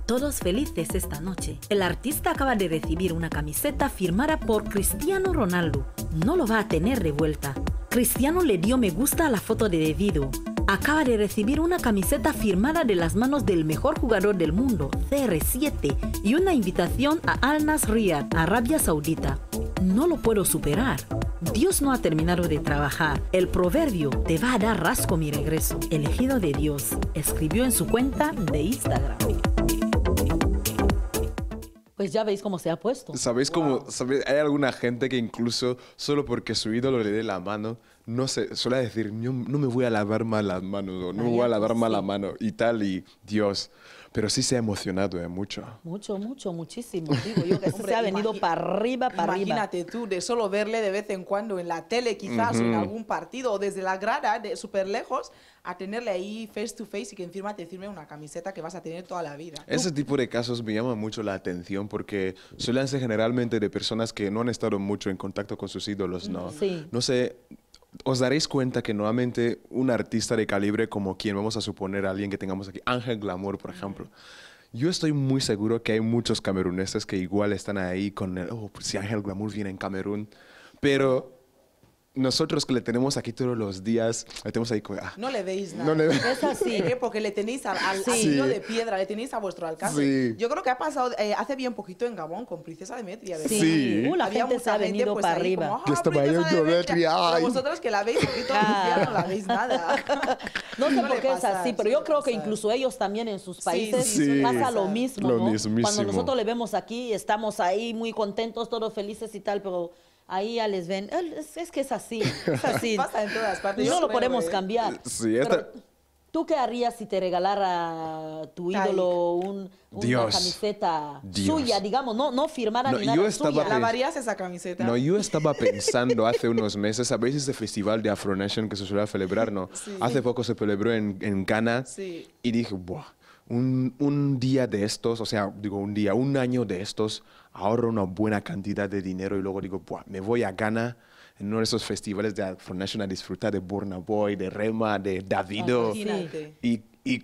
S4: Todos felices esta noche. El artista acaba de recibir una camiseta firmada por Cristiano Ronaldo. No lo va a tener revuelta. Cristiano le dio me gusta a la foto de Devido. Acaba de recibir una camiseta firmada de las manos del mejor jugador del mundo, CR7, y una invitación a Al Nasr, Arabia Saudita no lo puedo superar. Dios no ha terminado de trabajar. El proverbio te va a dar rasco mi regreso. Elegido de Dios, escribió en su cuenta de Instagram. Pues ya veis cómo se ha puesto.
S2: ¿Sabéis cómo? hay alguna gente que incluso solo porque su ídolo le dé la mano, no se suele decir, no, me voy a lavar mal las manos no me voy a lavar mal la mano y tal y Dios. Pero sí se ha emocionado ¿eh? mucho.
S1: Mucho, mucho, muchísimo. Digo yo que se ha venido para arriba, para arriba. Imagínate tú de solo verle de vez en cuando en la tele, quizás, en algún partido o desde la grada, de súper lejos, a tenerle ahí face to face y que encima te firme una camiseta que vas a tener toda la vida. Ese
S2: tipo de casos me llama mucho la atención porque suelen ser generalmente de personas que no han estado mucho en contacto con sus ídolos, ¿no? Sí. No sé, os daréis cuenta que nuevamente un artista de calibre como quien vamos a suponer alguien que tengamos aquí, Ángel Glamour, por ejemplo. Yo estoy muy seguro que hay muchos cameruneses que igual están ahí con el, oh, si pues Ángel Glamour viene en Camerún, pero nosotros que le tenemos aquí todos los días, le tenemos ahí. Ah,
S1: no le veis nada. No le... Es así, ¿eh? porque le tenéis al, hilo de piedra, le tenéis a vuestro alcance. Yo creo que ha pasado eh, hace bien poquito en Gabón con Princesa Demetria.
S2: Sí, uh, la
S1: Había gente venido pues, para arriba.
S2: Como, ah, Ay. Vosotros
S4: que la veis poquito, no la veis nada. No sé por qué es así, pero yo creo que incluso ellos también en sus países pasa lo mismo. Lo ¿no? Cuando nosotros le vemos aquí, estamos ahí muy contentos, todos felices y tal, pero ahí ya les ven, es, que es así,
S2: es así.
S1: Pasa todas
S4: No lo podemos eh, cambiar. ¿Tú qué harías si te regalara tu ídolo un, una camiseta suya, digamos, no, no firmara ni nada suya? ¿Lavarías esa camiseta? No,
S2: yo estaba pensando hace unos meses, a veces el festival de Afro Nation que se suele celebrar, ¿no? Hace poco se celebró en, en Ghana y dije, ¡buah! Un, un día de estos, o sea, digo un día, un año de estos, ahorro una buena cantidad de dinero y luego digo, me voy a Ghana en uno de esos festivales de National a disfrutar de Burna Boy, de Rema, de Davido. Ah, y, y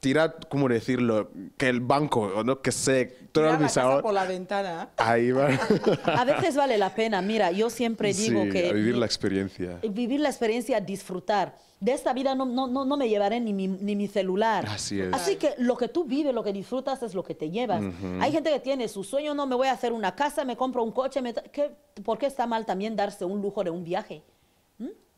S2: tira, ¿cómo decirlo? Que el banco, o no que sé, todo el por
S1: la
S4: ventana.
S2: Ahí va. a veces
S4: vale la pena. Mira, yo siempre digo que. vivir la
S2: experiencia.
S4: Vivir la experiencia, disfrutar de esta vida no, no, me llevaré ni mi, celular. Así que lo que tú vives, lo que disfrutas es lo que te llevas. Hay gente que tiene su sueño, no, me voy a hacer una casa, me compro un coche. ¿Por qué está mal también darse un lujo de un viaje?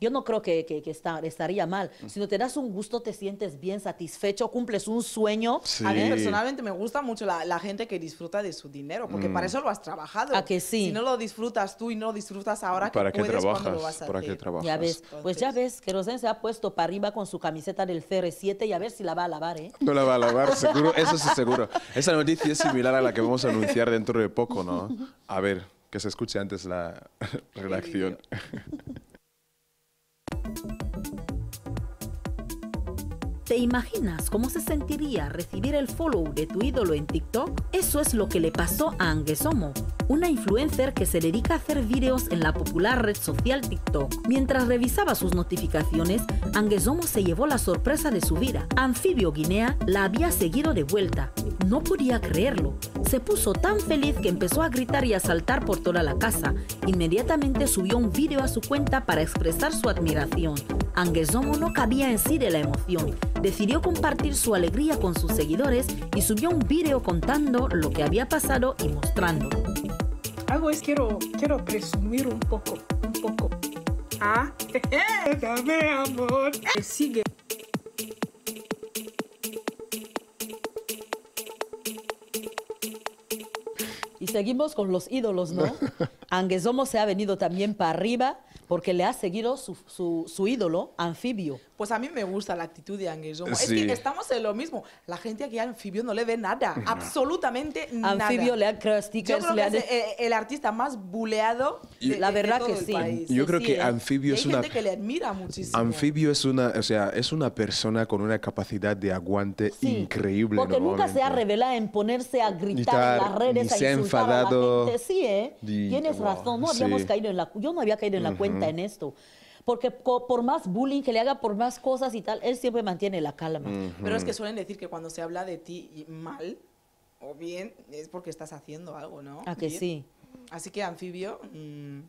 S4: yo no creo que, que, estaría mal. Mm. Si no te das un gusto, te sientes bien satisfecho,
S1: cumples un sueño. A mí personalmente me gusta mucho la, gente que disfruta de su dinero, porque mm. para eso lo has trabajado. A que Si no lo disfrutas tú y no disfrutas ahora,
S4: ¿para que qué trabajas? Lo vas a ¿Para qué trabajas? Ya ves, pues ya ves que Rosén se ha puesto para arriba con su camiseta del CR7 y a ver si la va a lavar, ¿eh?
S2: No la va a lavar, seguro, eso es seguro. Esa noticia es similar a la que vamos a anunciar dentro de poco, ¿no? A ver, que se escuche antes la redacción.
S4: ん ¿Te imaginas cómo se sentiría recibir el follow de tu ídolo en TikTok? Eso es lo que le pasó a Angesomo, una influencer que se dedica a hacer videos en la popular red social TikTok. Mientras revisaba sus notificaciones, Angesomo se llevó la sorpresa de su vida. Anfibio Guinea la había seguido de vuelta. No podía creerlo. Se puso tan feliz que empezó a gritar y a saltar por toda la casa. Inmediatamente subió un vídeo a su cuenta para expresar su admiración. Angesomo no cabía en sí de la emoción decidió compartir su alegría con sus seguidores y subió un video contando lo que había pasado y mostrando.
S1: Algo es quiero, quiero presumir un poco, un poco.
S3: Ah, dame amor. Sigue.
S4: Y seguimos con los ídolos, ¿no? Anguesomo se ha venido también para arriba porque le ha seguido su, su, ídolo, Anfibio.
S1: Pues a mí me gusta la actitud de anfibio Es que estamos en lo mismo. La gente aquí a Anfibio no le ve nada, absolutamente nada. Anfibio le ha creado stickers. es eh, el, artista más buleado
S2: de, La verdad que sí. Yo creo que Anfibio es una... Hay gente
S1: que le admira muchísimo.
S2: Anfibio es una, o sea, es una persona con una capacidad de aguante increíble. Porque nunca se ha
S4: revelado en ponerse a gritar, en las redes, a se insultar ha enfadado. A Sí, ¿eh? Tienes razón, no habíamos caído en la... Yo no había caído en la cuenta en esto. Porque por más bullying que le haga, por más cosas y tal, él siempre mantiene la calma. Pero es que
S1: suelen decir que cuando se habla de ti mal o bien, es porque estás haciendo algo, ¿no? A ah, que sí. Así que anfibio. Mm,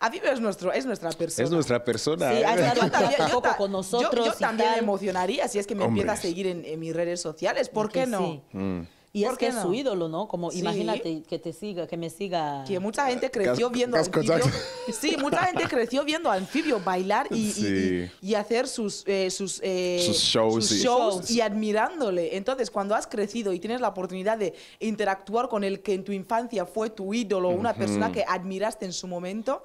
S1: anfibio es, nuestro, es nuestra persona. Es nuestra persona.
S2: ¿eh? yo,
S4: también,
S1: con nosotros también emocionaría si es que me empieza a seguir en, mis redes sociales. ¿Por qué no? Sí. Mm. Y es que es su ídolo, ¿no? Como imagínate que te siga, que me siga. Que mucha gente creció viendo a Sí, mucha gente creció viendo anfibio bailar y, y, hacer sus, eh, eh, sus, shows, y admirándole. Entonces, cuando has crecido y tienes la oportunidad de interactuar con el que en tu infancia fue tu ídolo, una persona que admiraste en su momento,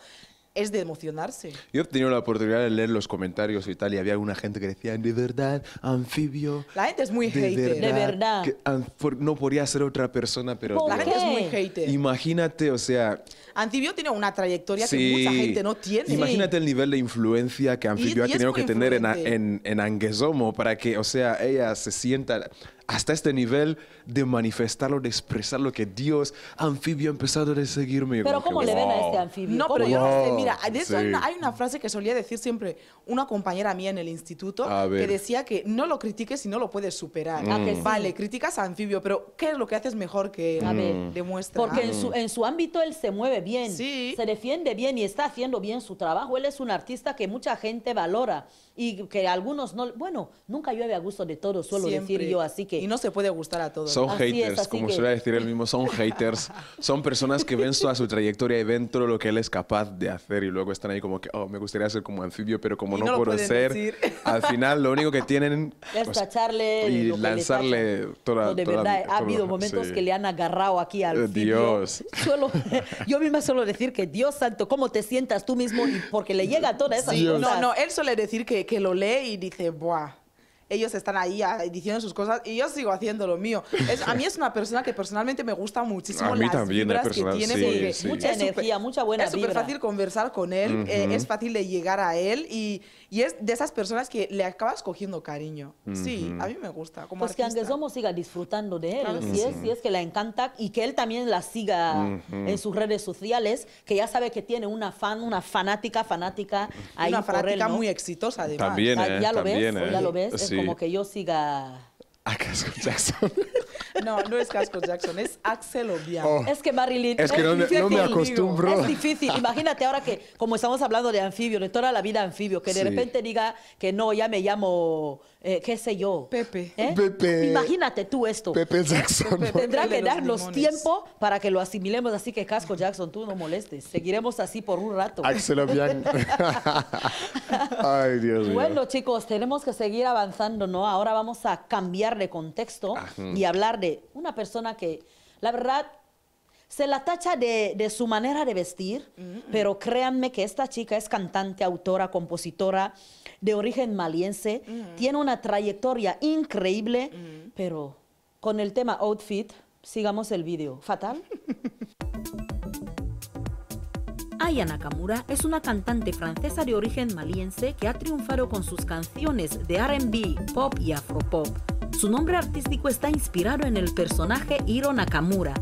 S1: es de emocionarse.
S2: Yo he tenido la oportunidad de leer los comentarios y tal, y había alguna gente que decía, de verdad, anfibio.
S1: La gente es muy de hater. de verdad.
S2: no podría ser otra persona, pero... la gente
S1: es muy hater.
S2: Imagínate, o sea,
S1: Anfibio tiene una trayectoria que mucha gente no tiene. Imagínate
S2: el nivel de influencia que Anfibio ha tenido que tener en, en, Anguesomo para que, o sea, ella se sienta hasta este nivel de manifestarlo, de expresar lo que Dios, anfibio, ha empezado a seguirme. Pero ¿cómo le ven a este anfibio? No, pero yo no sé, mira, de hay,
S1: una, frase que solía decir siempre una compañera mía en el instituto que decía que no lo critiques si no lo puedes superar. Mm. Vale, criticas a anfibio, pero ¿qué es lo que haces mejor que demuestra. Porque en, mm. su,
S4: en su ámbito él se mueve se defiende bien y está haciendo bien su trabajo. Él es un artista que mucha gente valora y que algunos no, bueno, nunca llueve a gusto de todos, suelo decir yo,
S1: así que... Y no se puede gustar a todos.
S4: Son haters, como suele
S2: decir él mismo, son haters, son personas que ven toda su trayectoria y ven todo lo que él es capaz de hacer y luego están ahí como que, oh, me gustaría ser como anfibio, pero como no, puedo ser, al final lo único que tienen... Es pues,
S4: tacharle... Y lanzarle
S2: toda, de verdad, ha habido momentos que le
S4: han agarrado aquí al...
S2: Dios.
S4: yo misma suelo decir que Dios santo, cómo te sientas tú mismo porque le llega toda esa... cosa, no, no, él
S1: suele decir que que lo lee y dice, ¡buah! ellos están ahí ah, diciendo sus cosas y yo sigo haciendo lo mío. a mí es una persona que personalmente me gusta muchísimo a mí las también, vibras que tiene. Mucha energía, mucha buena Es súper fácil conversar con él, eh, es fácil de llegar a él y, y es de esas personas que le acabas cogiendo cariño. Sí, a mí me gusta.
S4: Como pues que somos siga disfrutando de él. si, es, si es que la encanta y que él también la siga en sus redes sociales, que ya sabe que tiene una fan, una fanática, fanática ahí
S1: Una fanática muy exitosa,
S4: además. También, ya ¿eh? lo también, ves, ya ¿eh? lo ves. Es como que
S1: yo siga
S2: a Casco Jackson.
S1: No, no es Casco Jackson, es Axel Obiang. Oh, es que Marilyn,
S4: es no, difícil, me acostumbro. Es difícil. Imagínate ahora que, como estamos hablando de anfibio, de toda la vida anfibio, que de repente diga que no, ya me llamo, eh, qué sé yo. Pepe. ¿Eh? Pepe. Imagínate tú esto. Pepe Jackson. Tendrá que darnos tiempo para que lo asimilemos. Así que Casco Jackson, tú no molestes. Seguiremos así por un rato. Axel Obiang.
S2: Ay, Dios mío. Bueno,
S4: chicos, tenemos que seguir avanzando, ¿no? Ahora vamos a cambiar de contexto y hablar de una persona que, la verdad, se la tacha de, su manera de vestir, mm, mm. pero créanme que esta chica es cantante, autora, compositora, de origen maliense, mm. tiene una trayectoria increíble, pero con el tema outfit, sigamos el vídeo. ¿Fatal? ayana Kamura es una cantante francesa de origen maliense que ha triunfado con sus canciones de RB, pop y afropop. Su nombre artístico está inspirado en el personaje Hiro Nakamura.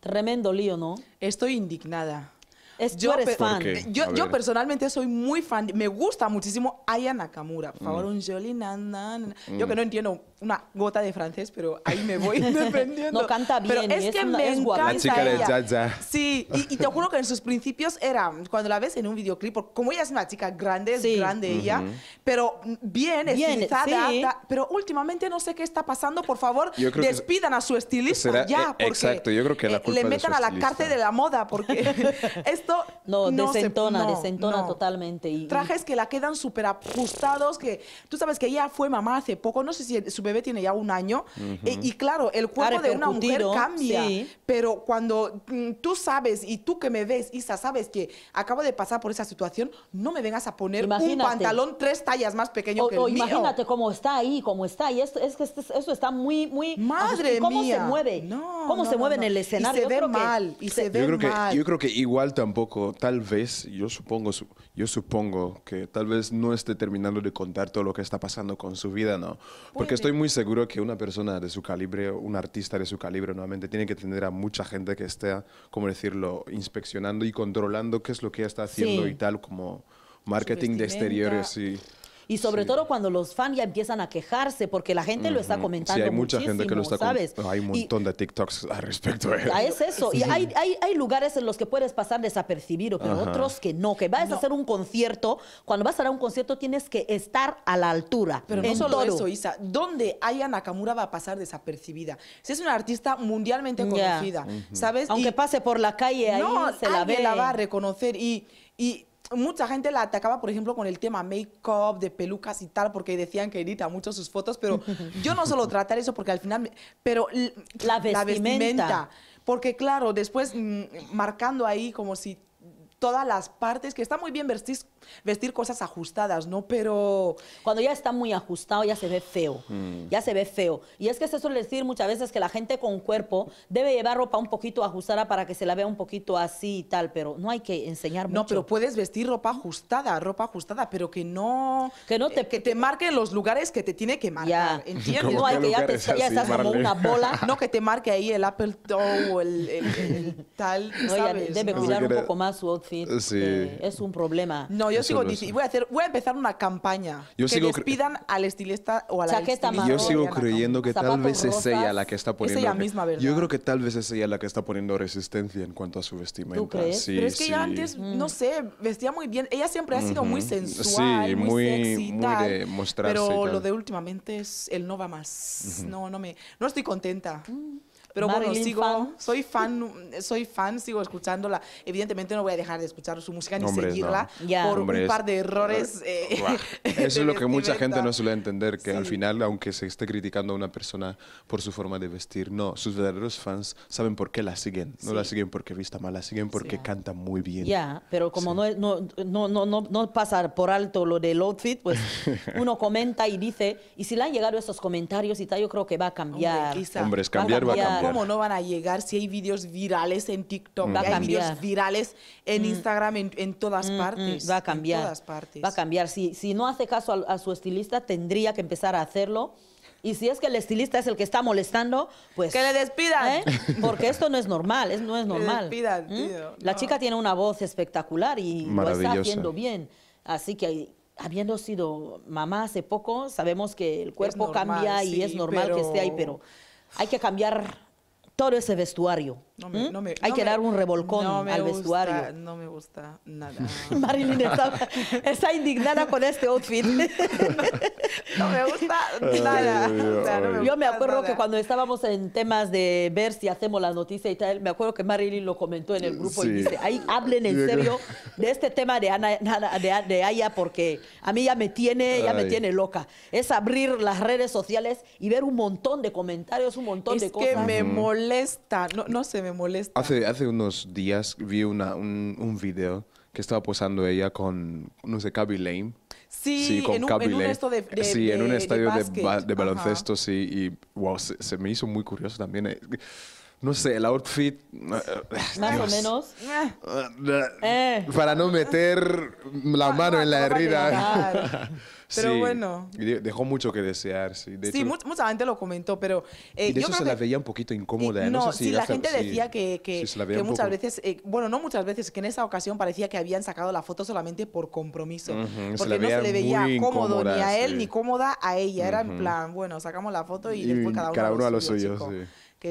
S1: Tremendo lío, ¿no? Estoy indignada. Es, yo, fan. Yo, personalmente soy muy fan. Me gusta muchísimo Aya Nakamura. Por favor, mm. un jolly nan, Yo mm. que no entiendo una gota de francés, pero ahí me voy dependiendo. No canta bien. Pero es, ¿eh? es que una, es La chica
S2: de
S1: Sí, y, te juro que en sus principios era, cuando la ves en un videoclip, como ella es una chica grande, es grande ella, pero bien, estilizada. pero últimamente no sé qué está pasando. Por favor, despidan a su
S2: estilista ya. Eh, exacto, yo creo que la eh, culpa Le metan a la cárcel
S1: de la moda porque esto. No, desentona, desentona totalmente. Y, Trajes que la quedan súper ajustados, que tú sabes que ella fue mamá hace poco, no sé si bebé tiene ya un año. y claro, el cuerpo de una mujer cambia. Pero cuando mm, tú sabes y tú que me ves, Isa, sabes que acabo de pasar por esa situación, no me vengas a poner un pantalón tres tallas más pequeño que el mío. Imagínate
S4: cómo está ahí, cómo está. Y esto, es que esto, está muy, muy... Madre ¿Cómo se mueve? ¿Cómo se mueve en el escenario? Y se ve mal.
S1: y se, ve yo creo mal. Que, yo creo
S2: que igual tampoco, tal vez, yo supongo, yo supongo que tal vez no esté terminando de contar todo lo que está pasando con su vida, ¿no? Porque estoy muy seguro que una persona de su calibre, un artista de su calibre, nuevamente tiene que tener a mucha gente que esté, como decirlo, inspeccionando y controlando qué es lo que está haciendo y tal, como marketing de exteriores y... Y sobre
S4: todo cuando los fans ya empiezan a quejarse, porque la gente lo está comentando. Sí, hay mucha gente que lo está ¿sabes? Oh, hay un montón
S2: de TikToks al respecto. Eh. Es eso. Y hay,
S4: lugares en los que puedes pasar desapercibido, pero otros que no. Que vas a hacer un concierto, cuando vas a dar un concierto tienes que estar a la altura.
S1: Pero no solo todo. eso, Isa. ¿Dónde Aya Nakamura va a pasar desapercibida? Si es una artista mundialmente conocida, ¿sabes? Aunque pase por la calle, ahí se la ve. la va a reconocer y, y mucha gente la atacaba, por ejemplo, con el tema make-up, de pelucas y tal, porque decían que edita mucho sus fotos, pero yo no suelo tratar eso porque al final... pero la vestimenta. Porque claro, después mm, marcando ahí como si todas las partes, que está muy bien vestir, vestir cosas ajustadas, ¿no? Pero...
S4: Cuando ya está muy ajustado ya se ve feo, mm. ya se ve feo. Y es que se suele decir muchas veces que la gente con cuerpo debe llevar ropa un poquito ajustada para que se la vea un poquito así y tal, pero no hay que
S1: enseñar No, pero puedes vestir ropa ajustada, ropa ajustada, pero que no... Que no te... que te marque los lugares que te tiene que marcar, ¿entiendes? No, que ya, te, estás una bola. No, que te marque ahí el Apple Toe o el, tal, no, ¿sabes? debe cuidar un poco más su outfit. Sí. es un problema. No, yo sigo diciendo, voy a hacer, voy a empezar una campaña yo que sigo pidan al estilista o a la estilista. Y Yo sigo creyendo que tal vez es ella la que está poniendo. Yo creo
S2: que tal vez es ella la que está poniendo resistencia en cuanto a su vestimenta. ¿Tú crees? Sí, Pero es que sí. antes,
S1: mm. no sé, vestía muy bien. Ella siempre ha sido muy sensual, muy, muy sexy, de mostrarse Pero lo de últimamente es el no va más. No, no me, no estoy contenta. Mm.
S2: Pero bueno, sigo,
S1: soy fan, soy fan, sigo escuchándola. Evidentemente no voy a dejar de escuchar su música ni seguirla por un par de errores. Eh,
S2: Eso es lo que mucha gente no suele entender, que al final, aunque se esté criticando a una persona por su forma de vestir, no, sus verdaderos fans saben por qué la siguen. No la siguen porque vista mal, la siguen porque canta muy bien.
S4: Ya, pero como no, no, no, no, no, pasa por alto lo del outfit, pues uno comenta y dice, y si le han llegado esos comentarios y tal, yo creo que va a cambiar. Hombre, es cambiar va cambiar. Va a cambiar ¿Cómo no van a llegar si hay vídeos virales en TikTok, mm. va a hay vídeos virales en mm. Instagram, en, todas mm, partes? Va a cambiar. Va a cambiar. Si, si no hace caso a, su estilista, tendría que empezar a hacerlo. Y si es que el estilista es el que está molestando, pues... ¡Que le despidan! ¿eh? Porque esto no es normal, es, no es normal. Que le despidan, tío. La chica tiene una voz espectacular y lo está haciendo bien. Así que habiendo sido mamá hace poco, sabemos que el cuerpo cambia y es normal que esté ahí, pero hay que cambiar todo ese vestuario.
S1: ¿Mm? No me, Hay que dar un revolcón al vestuario. No me gusta nada.
S3: Marilyn
S4: está, indignada con este outfit. no me gusta nada. Yo me acuerdo que cuando estábamos en temas de ver si hacemos la noticia y tal, me acuerdo que Marilyn lo comentó en el grupo y dice, ahí hablen en serio de este tema de, Ana, de, de Aya porque a mí ya me tiene, ya me tiene loca. Es abrir las redes sociales y ver un montón de comentarios, un montón de cosas. que me
S1: molesta, no, no me molesta.
S2: Hace, hace unos días vi una, un, un video que estaba posando ella con, no sé, Kaby lane Sí, con en, un, en un estadio de, baloncesto, sí. Y wow, se, me hizo muy curioso también. Eh, no sé, el outfit. Eh, Más o menos. Eh, para no meter la mano en la herida. Pero bueno. Dejó mucho que desear, sí.
S1: mucha, gente lo comentó, pero... Eh, de yo se la
S2: veía un poquito incómoda, ¿eh? no, si... Sí, la gente decía
S1: que, muchas veces... Eh, bueno, no muchas veces, que en esa ocasión parecía que habían sacado la foto solamente por compromiso. porque no se le veía cómodo ni a él ni cómoda a ella. Era en plan, bueno, sacamos la foto y, después cada uno, cada uno
S2: a los suyos. sí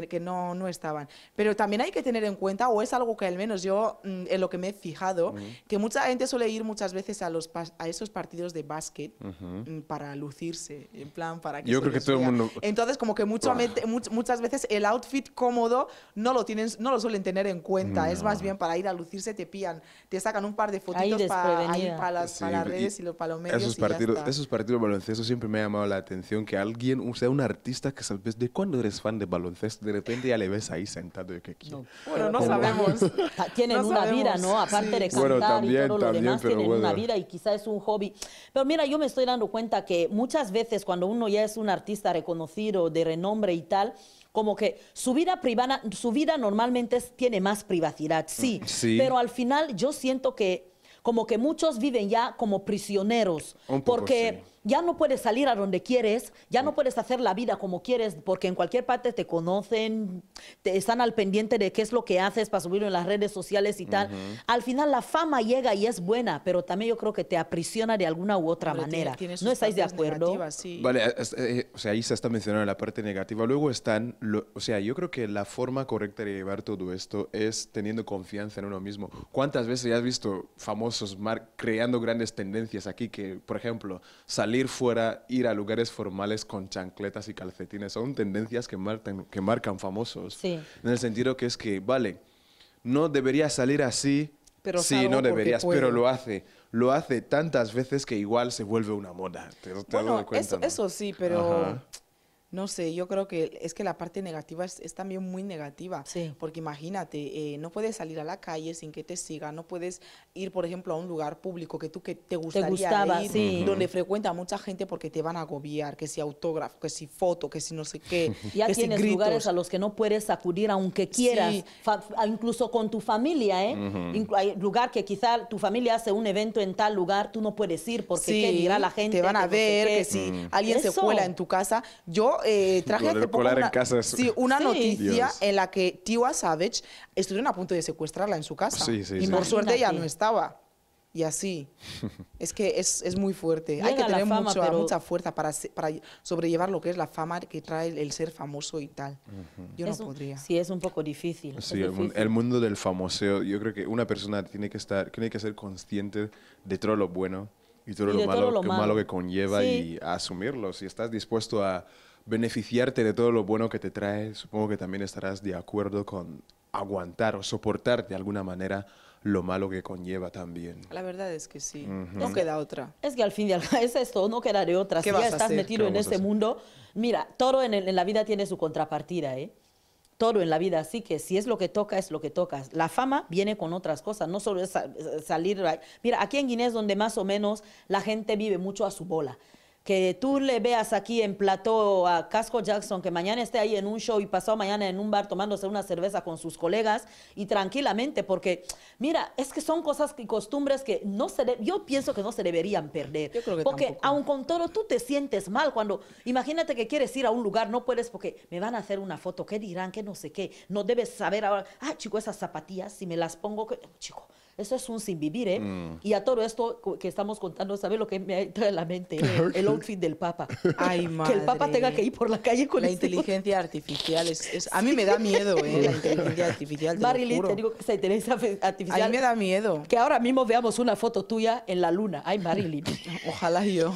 S1: que, no, no, estaban. Pero también hay que tener en cuenta, o es algo que al menos yo mm, en lo que me he fijado, que mucha gente suele ir muchas veces a, los, a esos partidos de básquet
S3: mm,
S1: para lucirse, en plan, para que... Yo creo que todo el mundo... Entonces, como que muchas veces el outfit cómodo no lo, tienen, no lo suelen tener en cuenta, es más bien para ir a lucirse te pían te sacan un par de fotitos para, las, las redes y, los medios. Esos, partidos, esos
S2: partidos de baloncesto siempre me ha llamado la atención que alguien, o sea, un artista que vez ¿de cuándo eres fan de baloncesto? de repente ya le ves ahí sentado. Que, no. Bueno, no sabemos. tienen una vida, ¿no? Aparte de cantar y todo lo demás, tienen una vida
S4: y quizás es un hobby. Pero mira, yo me estoy dando cuenta que muchas veces cuando uno ya es un artista reconocido, de renombre y tal, como que su vida privada, su vida normalmente tiene más privacidad, sí, mm, sí. pero al final yo siento que como que muchos viven ya como prisioneros, un porque ya no puedes salir a donde quieres, ya no puedes hacer la vida como quieres, porque en cualquier parte te conocen, te están al pendiente de qué es lo que haces para subirlo en las redes sociales y tal. Al final la fama llega y es buena, pero también yo creo que te aprisiona de alguna u otra manera. ¿No estáis de
S1: acuerdo?
S2: Vale, eh, o sea, ahí se está mencionando la parte negativa. Luego están, o sea, yo creo que la forma correcta de llevar todo esto es teniendo confianza en uno mismo. ¿Cuántas veces ya has visto famosos mar creando grandes tendencias aquí que, por ejemplo, salir salir fuera, ir a lugares formales con chancletas y calcetines. Son tendencias que marcan, que marcan famosos. En el sentido que es que, vale, no deberías salir así, pero sí, no deberías, pero lo hace. Lo hace tantas veces que igual se vuelve una moda. eso, sí, pero
S1: no sé, yo creo que es que la parte negativa es, también muy negativa, porque imagínate, eh, no puedes salir a la calle sin que te siga no puedes ir, por ejemplo, a un lugar público que tú que te gustaría gustaba, ir, donde frecuenta mucha gente porque te van a agobiar, que si autógrafo, que si foto, que si no sé qué. Ya tienes lugares a los que no
S4: puedes acudir aunque quieras, incluso con tu familia, ¿eh? Hay lugar que quizá tu familia hace un evento en tal lugar, tú no puedes ir porque qué la gente. Te van a ver, que si alguien se cuela en
S1: tu casa. Yo eh, traje poco una, una noticia en la que Tiwa Savage estuvieron a punto de secuestrarla en su casa. y por suerte ya no estaba. Y así. Es que es, es muy fuerte. Hay que tener mucha fuerza para, para sobrellevar lo que es la fama que trae el, ser famoso y tal. Yo no podría.
S4: Sí, es un poco difícil. Sí, El,
S2: mundo del famoseo. Yo creo que una persona tiene que, estar, tiene que ser consciente de todo lo bueno y todo, lo, malo, malo. Que, conlleva y asumirlo. Si estás dispuesto a beneficiarte de todo lo bueno que te trae, supongo que también estarás de acuerdo con aguantar o soportar de alguna manera lo malo que conlleva también.
S4: La verdad es que sí,
S2: no queda
S4: otra. Es que al fin y al cabo es esto, no quedaré otra. Si ya estás metido en este mundo, mira, todo en, la vida tiene su contrapartida, ¿eh? Todo en la vida, así que si es lo que toca, es lo que toca. La fama viene con otras cosas, no solo es salir. Mira, aquí en Guinea es donde más o menos la gente vive mucho a su bola que tú le veas aquí en plató a Casco Jackson, que mañana esté ahí en un show y pasado mañana en un bar tomándose una cerveza con sus colegas y tranquilamente, porque mira, es que son cosas y costumbres que no se yo pienso que no se deberían perder. Yo creo porque aun con todo tú te sientes mal cuando imagínate que quieres ir a un lugar, no puedes porque me van a hacer una foto, ¿qué dirán? Que no sé qué. No debes saber ahora, ah, chico, esas zapatillas si me las pongo chico eso es un sin vivir, ¿eh? Mm. Y a todo esto que estamos contando, ¿sabes lo que me entra en la mente? El outfit
S1: del Papa. Ay, madre. Que el Papa tenga que ir por la calle con La inteligencia artificial. Es, a mí me da miedo, ¿eh? La inteligencia artificial. Marilyn, te digo que esa inteligencia artificial. A mí me da miedo. Que ahora mismo veamos una foto tuya en la luna. Ay, Marilyn. Ojalá yo.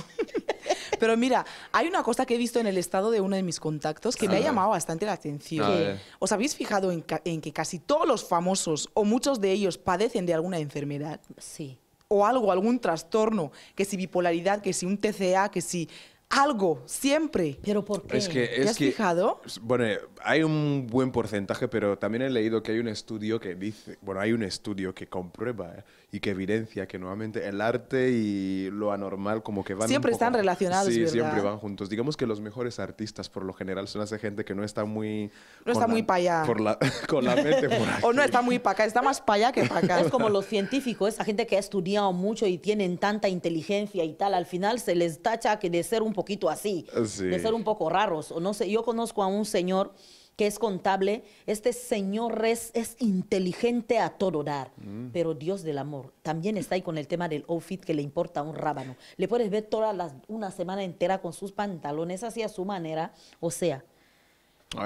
S1: Pero mira, hay una cosa que he visto en el estado de uno de mis contactos que me ha ah. llamado bastante la atención. ¿Os habéis fijado en, que casi todos los famosos o muchos de ellos padecen de alguna enfermedad? Sí. O algo, algún trastorno, que si bipolaridad, que si un TCA, que si algo, siempre. ¿Pero por qué? Es has fijado?
S2: Bueno, hay un buen porcentaje, pero también he leído que hay un estudio que dice, bueno, hay un estudio que comprueba ¿eh? y que evidencia que nuevamente el arte y lo anormal como que van... Siempre están relacionados. Sí, siempre van juntos. Digamos que los mejores artistas por lo general son esa gente que no está muy... No está muy para allá. con la mente
S1: o no está muy para acá, está más para allá
S2: que para acá. Es como
S1: los científicos,
S4: esa gente que ha estudiado mucho y tienen tanta inteligencia y tal, al final se les tacha que de ser un poquito así, de ser un poco raros. O no sé, yo conozco a un señor que es contable, este Señor es, es inteligente a todo dar, mm. pero Dios del amor también está ahí con el tema del outfit que le importa a un rábano. Le puedes ver toda una semana entera con sus pantalones así a su manera, o sea.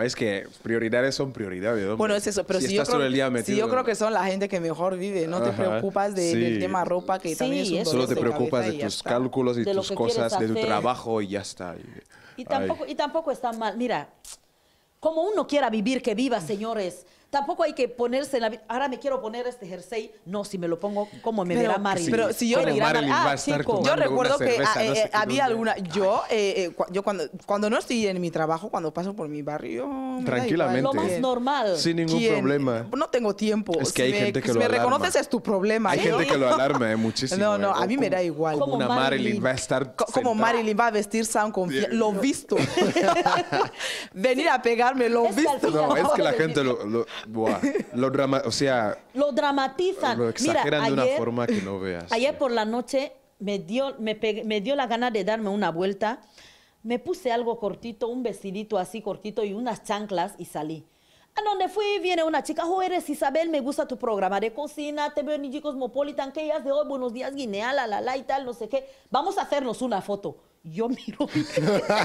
S2: es que prioridades son prioridades. Bueno, es eso, pero si, yo creo, yo, creo, que
S1: son la gente que mejor vive,
S4: no te preocupas
S2: del tema
S1: ropa que
S4: también es un Solo te preocupas de, tus
S2: cálculos y tus cosas, de tu trabajo y ya está. Y, tampoco,
S4: y tampoco está mal. Mira, como uno quiera vivir, que viva, señores. Tampoco hay que ponerse en la... Ahora me quiero poner este jersey. No, si me lo pongo, como me Marilyn? Pero si yo... Marilyn va a ah, estar yo recuerdo que ah, eh, había alguna...
S1: Yo, eh, eh, yo cuando, cuando no estoy en mi trabajo, cuando paso por mi barrio... Tranquilamente. Lo más normal. Sin ningún problema. No tengo tiempo. Es que hay gente que lo Si me reconoces es tu problema. Hay gente que lo alarma
S2: muchísimo. No, no, a mí me da igual. Como una Marilyn va a estar... Como Marilyn
S1: va a vestir San confianza. Lo visto. Venir a pegarme, lo visto.
S2: No, es que la gente lo, lo drama, o sea...
S4: Lo dramatizan. Lo de una forma que
S2: no veas. Ayer
S4: por la noche me dio, me, dio la gana de darme una vuelta. Me puse algo cortito, un vestidito así cortito y unas chanclas y salí. A donde fui viene una chica, oh, eres Isabel, me gusta tu programa de cocina, te veo en IG Cosmopolitan, que ellas de hoy, buenos días Guinea, la la la y tal, no sé qué. Vamos a hacernos una foto. Yo miro mi,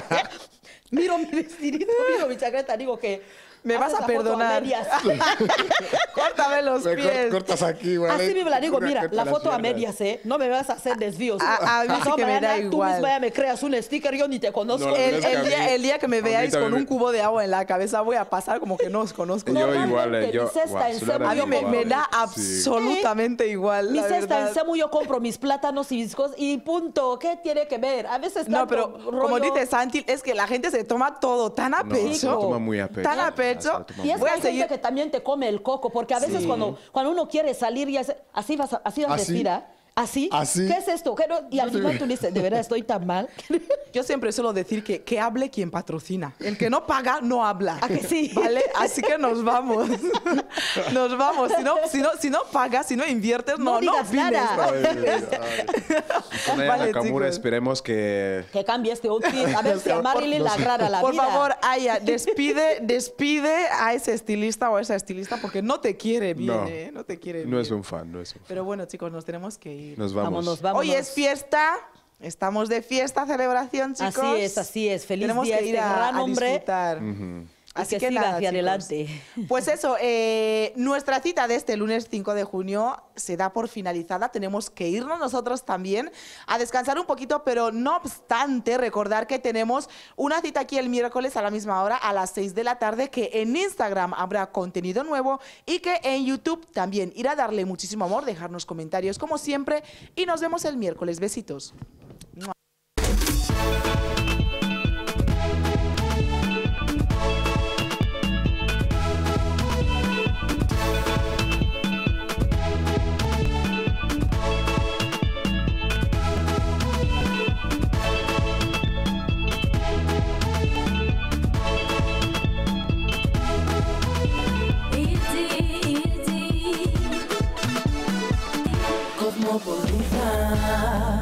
S4: miro mi vestidito, miro mi chaqueta, digo que me vas a perdonar. A
S1: Córtame los pies. cortas aquí, güey. Así me la digo, mira, la, foto a medias, ¿eh? No me vas a hacer desvíos. A, ah, mí ah, que me da igual. Tú misma ya me creas un sticker, yo ni te conozco. el, día, que me veáis con un cubo de agua en la cabeza, voy a pasar como que no os conozco. Yo igual, eh, yo. a mí me, da absolutamente ¿Eh? igual. Mi cesta en Semu yo compro mis plátanos y cosas, y punto. ¿Qué tiene que ver? A veces No, pero como dice Santi, es que la gente se toma todo tan a se toma muy a pecho. Tan a pecho y
S4: es que gente que también te come el coco, porque a veces cuando, cuando uno quiere salir y así vas a, así vas
S1: ¿Así? ¿Qué es esto? Y al final tú dices, de verdad estoy tan mal. Yo siempre suelo decir que que hable quien patrocina. El que no paga no habla. ¿A que sí? ¿Vale? Así que nos vamos. Nos vamos. Si no, si no, si no pagas, si no inviertes, no, no, no
S2: Vale, esperemos que...
S4: Que cambie este outfit. A
S2: ver si a Marilyn la agrada la por vida. Por favor,
S1: Aya, despide, despide a ese estilista o a esa estilista porque no te quiere bien, no, ¿eh? te
S2: quiere bien. No es un fan, no es
S1: Pero bueno, chicos, nos tenemos que ir. Nos vamos. Vámonos, vámonos. Hoy es fiesta. Estamos de fiesta, celebración, chicos. Así es, así es. Feliz día que este ir este a, gran hombre. A disfrutar. Así que, nada, hacia adelante. Pues eso, eh, nuestra cita de este lunes 5 de junio se da por finalizada. Tenemos que irnos nosotros también a descansar un poquito, pero no obstante, recordar que tenemos una cita aquí el miércoles a la misma hora, a las 6 de la tarde, que en Instagram habrá contenido nuevo y que en YouTube también ir a darle muchísimo amor, dejarnos comentarios como siempre y nos vemos el miércoles. Besitos.
S3: Cosmopolitan.